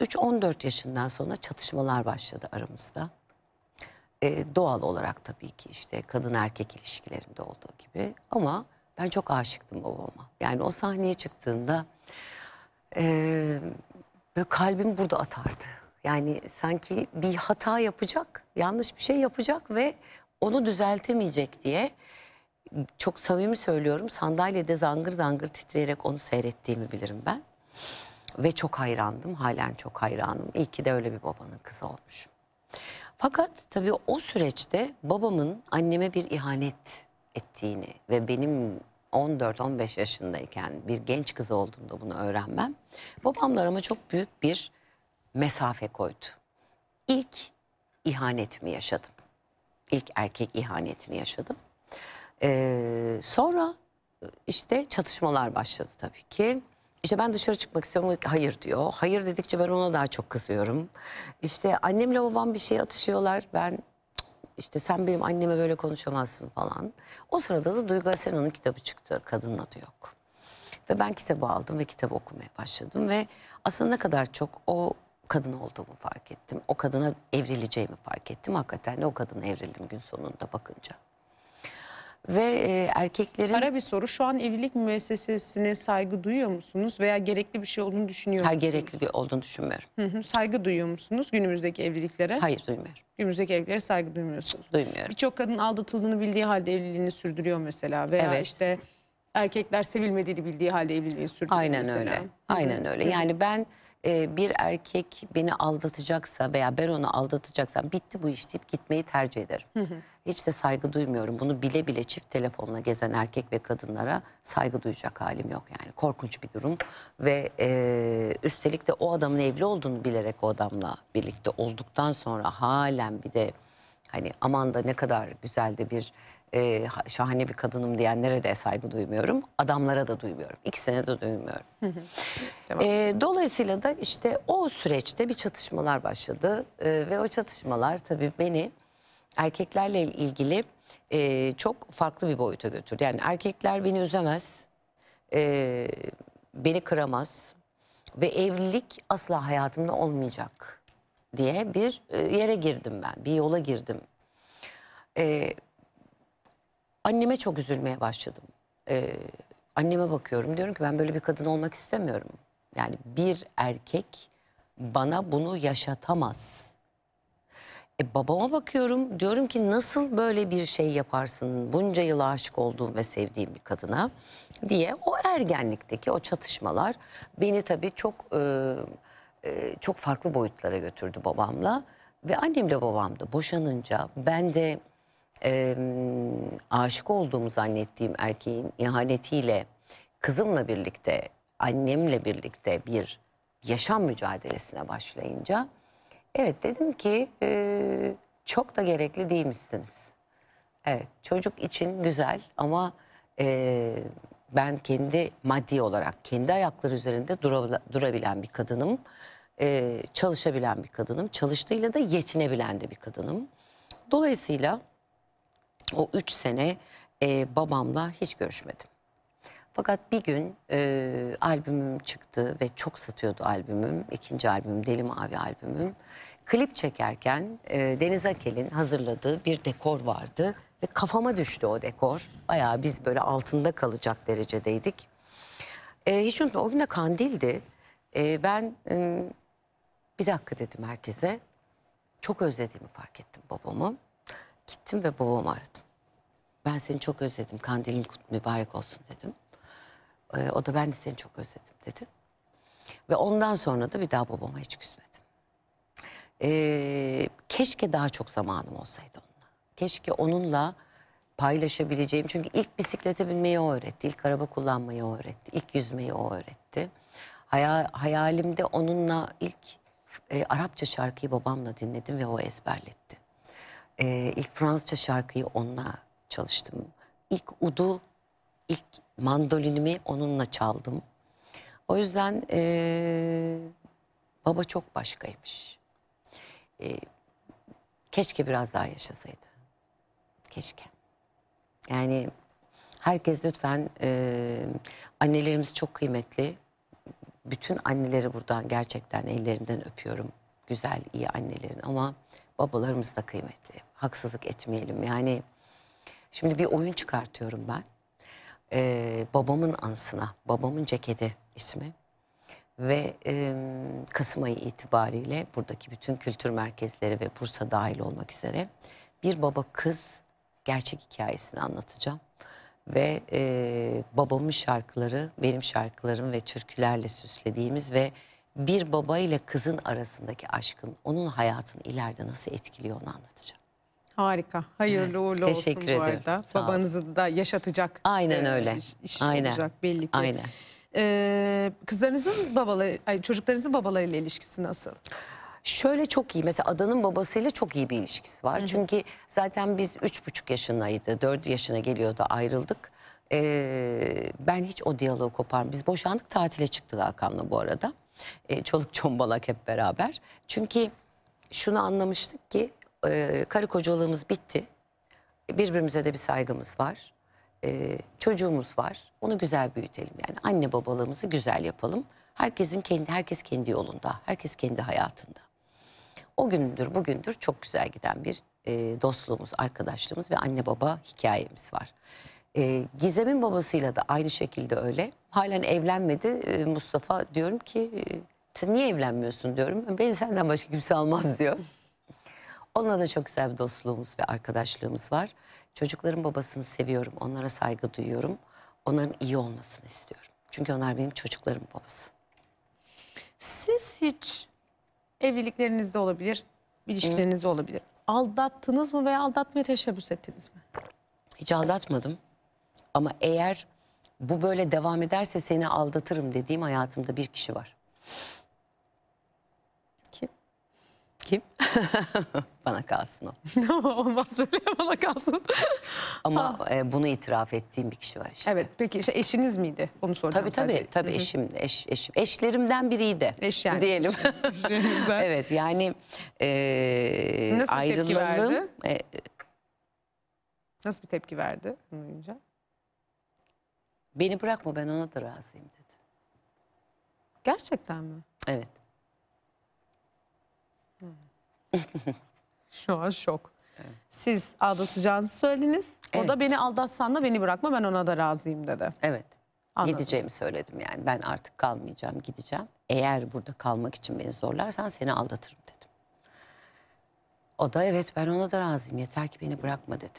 13-14 yaşından sonra çatışmalar başladı aramızda. E, doğal olarak tabii ki işte kadın erkek ilişkilerinde olduğu gibi ama ben çok aşıktım babama. Yani o sahneye çıktığında e, kalbim burada atardı. Yani sanki bir hata yapacak, yanlış bir şey yapacak ve onu düzeltemeyecek diye çok samimi söylüyorum sandalyede zangır zangır titreyerek onu seyrettiğimi bilirim ben. Ve çok hayrandım halen çok hayranım. İyi ki de öyle bir babanın kızı olmuşum. Fakat tabii o süreçte babamın anneme bir ihanet ettiğini ve benim 14-15 yaşındayken bir genç kız olduğumda bunu öğrenmem. babamlar ama çok büyük bir mesafe koydu. İlk ihanetimi yaşadım ilk erkek ihanetini yaşadım. Ee, sonra işte çatışmalar başladı tabii ki. İşte ben dışarı çıkmak istiyorum. Hayır diyor. Hayır dedikçe ben ona daha çok kızıyorum. İşte annemle babam bir şey atışıyorlar. Ben işte sen benim anneme böyle konuşamazsın falan. O sırada da Duygu Asena'nın kitabı çıktı. Kadınla adı yok. Ve ben kitabı aldım ve kitabı okumaya başladım. Ve aslında ne kadar çok o kadın olduğumu fark ettim. O kadına evrileceğimi fark ettim. Hakikaten de o kadına evrildim gün sonunda bakınca. Ve e, erkeklerin... Ara bir soru. Şu an evlilik müessesesine saygı duyuyor musunuz? Veya gerekli bir şey olduğunu düşünüyor musunuz? Hayır gerekli bir olduğunu düşünmüyorum. Hı hı. Saygı duyuyor musunuz günümüzdeki evliliklere? Hayır duymuyorum. Günümüzdeki evliliklere saygı duymuyorsunuz. Duymuyorum. Birçok kadın aldatıldığını bildiği halde evliliğini sürdürüyor mesela. Veya evet. işte erkekler sevilmediğini bildiği halde evliliğini sürdürüyor Aynen mesela. öyle. Aynen öyle. Yani ben e, bir erkek beni aldatacaksa veya ben onu aldatacaksam bitti bu iş deyip gitmeyi tercih ederim. Hiç de saygı duymuyorum. Bunu bile bile çift telefonla gezen erkek ve kadınlara saygı duyacak halim yok yani. Korkunç bir durum ve e, üstelik de o adamın evli olduğunu bilerek o adamla birlikte olduktan sonra halen bir de hani aman da ne kadar güzel de bir e, şahane bir kadınım diyenlere de saygı duymuyorum. Adamlara da duymuyorum. İkisine de duymuyorum. e, dolayısıyla da işte o süreçte bir çatışmalar başladı. E, ve o çatışmalar tabii beni erkeklerle ilgili e, çok farklı bir boyuta götürdü. Yani erkekler beni üzemez, e, beni kıramaz ve evlilik asla hayatımda olmayacak diye bir e, yere girdim ben. Bir yola girdim. E, Anneme çok üzülmeye başladım. Ee, anneme bakıyorum diyorum ki ben böyle bir kadın olmak istemiyorum. Yani bir erkek bana bunu yaşatamaz. E, babama bakıyorum diyorum ki nasıl böyle bir şey yaparsın bunca yıl aşık olduğum ve sevdiğim bir kadına diye o ergenlikteki o çatışmalar beni tabii çok e, e, çok farklı boyutlara götürdü babamla ve annemle babam da boşanınca ben de e, aşık olduğumu zannettiğim erkeğin ihanetiyle kızımla birlikte, annemle birlikte bir yaşam mücadelesine başlayınca evet dedim ki e, çok da gerekli değilmişsiniz. Evet çocuk için güzel ama e, ben kendi maddi olarak kendi ayakları üzerinde durabilen bir kadınım. E, çalışabilen bir kadınım. Çalıştığıyla da yetinebilen de bir kadınım. Dolayısıyla o üç sene e, babamla hiç görüşmedim. Fakat bir gün e, albümüm çıktı ve çok satıyordu albümüm. ikinci albümüm Deli Mavi albümüm. Klip çekerken e, Deniz Akel'in hazırladığı bir dekor vardı. Ve kafama düştü o dekor. Bayağı biz böyle altında kalacak derecedeydik. E, hiç unutma o gün de kandildi. E, ben e, bir dakika dedim herkese. Çok özlediğimi fark ettim babamı. Gittim ve babamı aradım. Ben seni çok özledim. Kandilin mübarek olsun dedim. Ee, o da ben de seni çok özledim dedi. Ve ondan sonra da bir daha babama hiç küsmedim. Ee, keşke daha çok zamanım olsaydı onunla. Keşke onunla paylaşabileceğim. Çünkü ilk bisiklete binmeyi o öğretti. ilk araba kullanmayı o öğretti. ilk yüzmeyi o öğretti. hayalimde onunla ilk e, Arapça şarkıyı babamla dinledim ve o ezberletti. Ee, ilk Fransızca şarkıyı onunla çalıştım. İlk udu, ilk mandolinimi onunla çaldım. O yüzden ee, baba çok başkaymış. E, keşke biraz daha yaşasaydı. Keşke. Yani herkes lütfen e, annelerimiz çok kıymetli. Bütün anneleri buradan gerçekten ellerinden öpüyorum. Güzel, iyi annelerin ama babalarımız da kıymetli. Haksızlık etmeyelim. Yani şimdi bir oyun çıkartıyorum ben. Ee, babamın ansına, babamın ceketi ismi. Ve e, Kasım ayı itibariyle buradaki bütün kültür merkezleri ve Bursa dahil olmak üzere bir baba kız gerçek hikayesini anlatacağım. Ve e, babamın şarkıları, benim şarkılarım ve türkülerle süslediğimiz ve bir baba ile kızın arasındaki aşkın onun hayatını ileride nasıl etkiliyor onu anlatacağım. Harika. Hayırlı evet. uğurlu olsun Teşekkür bu ediyorum. arada. Sağ Babanızı olsun. da yaşatacak. Aynen e, öyle. Iş, iş Aynen. olacak belli ki. Aynen. Ee, kızlarınızın babaları, ay, çocuklarınızın babalarıyla ilişkisi nasıl? Şöyle çok iyi. Mesela Adan'ın babasıyla çok iyi bir ilişkisi var. Hı hı. Çünkü zaten biz üç buçuk yaşındaydı. Dört yaşına geliyordu ayrıldık. Ee, ben hiç o diyaloğu koparmadım. Biz boşandık tatile çıktık Hakan'la bu arada. E, çoluk çombalak hep beraber. Çünkü şunu anlamıştık ki e, karı kocalığımız bitti. Birbirimize de bir saygımız var. E, çocuğumuz var. Onu güzel büyütelim. Yani anne babalığımızı güzel yapalım. Herkesin kendi herkes kendi yolunda, herkes kendi hayatında. O gündür bugündür çok güzel giden bir e, dostluğumuz, arkadaşlığımız ve anne baba hikayemiz var. E, Gizem'in babasıyla da aynı şekilde öyle. Halen evlenmedi e, Mustafa diyorum ki e, niye evlenmiyorsun diyorum. Beni senden başka kimse almaz diyor. Onunla da çok güzel bir dostluğumuz ve arkadaşlığımız var. Çocukların babasını seviyorum, onlara saygı duyuyorum. Onların iyi olmasını istiyorum. Çünkü onlar benim çocuklarım babası. Siz hiç evliliklerinizde olabilir, ilişkilerinizde olabilir. Aldattınız mı veya aldatmaya teşebbüs ettiniz mi? Hiç aldatmadım. Ama eğer bu böyle devam ederse seni aldatırım dediğim hayatımda bir kişi var. Kim? Kim? bana kalsın o. Olmaz öyle bana kalsın. Ama e, bunu itiraf ettiğim bir kişi var işte. Evet peki işte eşiniz miydi? Onu soracağım. Tabii tabii, sadece. tabii Hı -hı. eşim, eş, eşim. Eşlerimden biriydi. Eş yani. Diyelim. Eşlerinizden. evet yani e, Nasıl ayrılalım. Tepki verdi? E, Nasıl bir tepki verdi duyunca? Beni bırakma ben ona da razıyım dedi. Gerçekten mi? Evet. Şu an şok. Evet. Siz aldatacağınızı söylediniz. Evet. O da beni aldatsan da beni bırakma ben ona da razıyım dedi. Evet. Anladım. Gideceğimi söyledim yani. Ben artık kalmayacağım, gideceğim. Eğer burada kalmak için beni zorlarsan seni aldatırım dedim. O da evet ben ona da razıyım. Yeter ki beni bırakma dedi.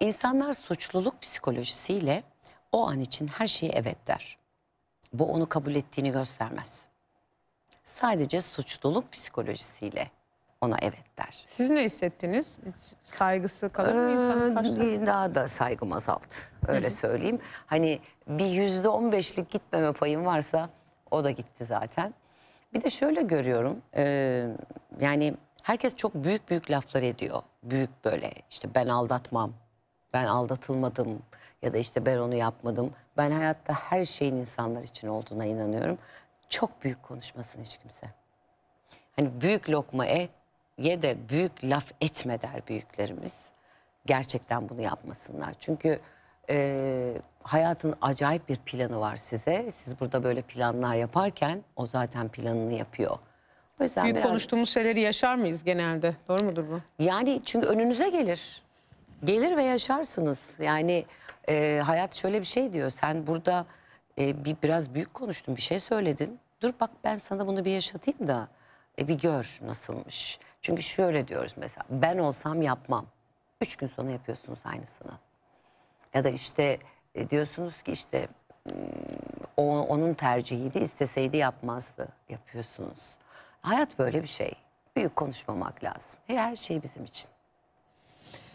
İnsanlar suçluluk psikolojisiyle o an için her şeye evet der. Bu onu kabul ettiğini göstermez. Sadece suçluluk psikolojisiyle ona evet der. Siz ne hissettiniz? saygısı kalır mı insanın ee, karşısında? Daha da saygım azaldı. Öyle söyleyeyim. Hani bir yüzde on beşlik gitmeme payım varsa o da gitti zaten. Bir de şöyle görüyorum. E, yani herkes çok büyük büyük laflar ediyor. Büyük böyle işte ben aldatmam, ben aldatılmadım, ya da işte ben onu yapmadım. Ben hayatta her şeyin insanlar için olduğuna inanıyorum. Çok büyük konuşmasın hiç kimse. Hani büyük lokma et ye de büyük laf etme der büyüklerimiz. Gerçekten bunu yapmasınlar. Çünkü e, hayatın acayip bir planı var size. Siz burada böyle planlar yaparken o zaten planını yapıyor. O yüzden Büyük biraz... konuştuğumuz şeyleri yaşar mıyız genelde? Doğru mudur bu? Yani çünkü önünüze gelir. Gelir ve yaşarsınız. Yani e, hayat şöyle bir şey diyor. Sen burada e, bir biraz büyük konuştun, bir şey söyledin. Dur bak ben sana bunu bir yaşatayım da e, bir gör nasılmış. Çünkü şöyle diyoruz mesela ben olsam yapmam. Üç gün sonra yapıyorsunuz aynısını. Ya da işte e, diyorsunuz ki işte hmm, o, onun tercihiydi isteseydi yapmazdı yapıyorsunuz. Hayat böyle bir şey. Büyük konuşmamak lazım. Her şey bizim için.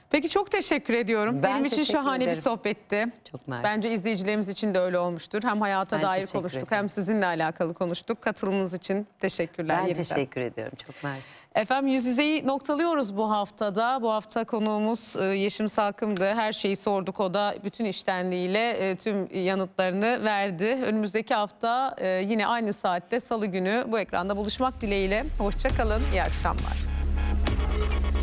Peki çok teşekkür ediyorum. Ben Benim için şahane ederim. bir sohbetti. Çok mersi. Bence izleyicilerimiz için de öyle olmuştur. Hem hayata ben dair konuştuk ederim. hem sizinle alakalı konuştuk. Katılımınız için teşekkürler. Ben yeniden. teşekkür ediyorum. Çok mersi. Efendim yüz yüzeyi noktalıyoruz bu haftada. Bu hafta konuğumuz e, Yeşim Salkım'dı. Her şeyi sorduk. O da bütün iştenliğiyle e, tüm yanıtlarını verdi. Önümüzdeki hafta e, yine aynı saatte salı günü bu ekranda buluşmak dileğiyle. Hoşçakalın. İyi akşamlar.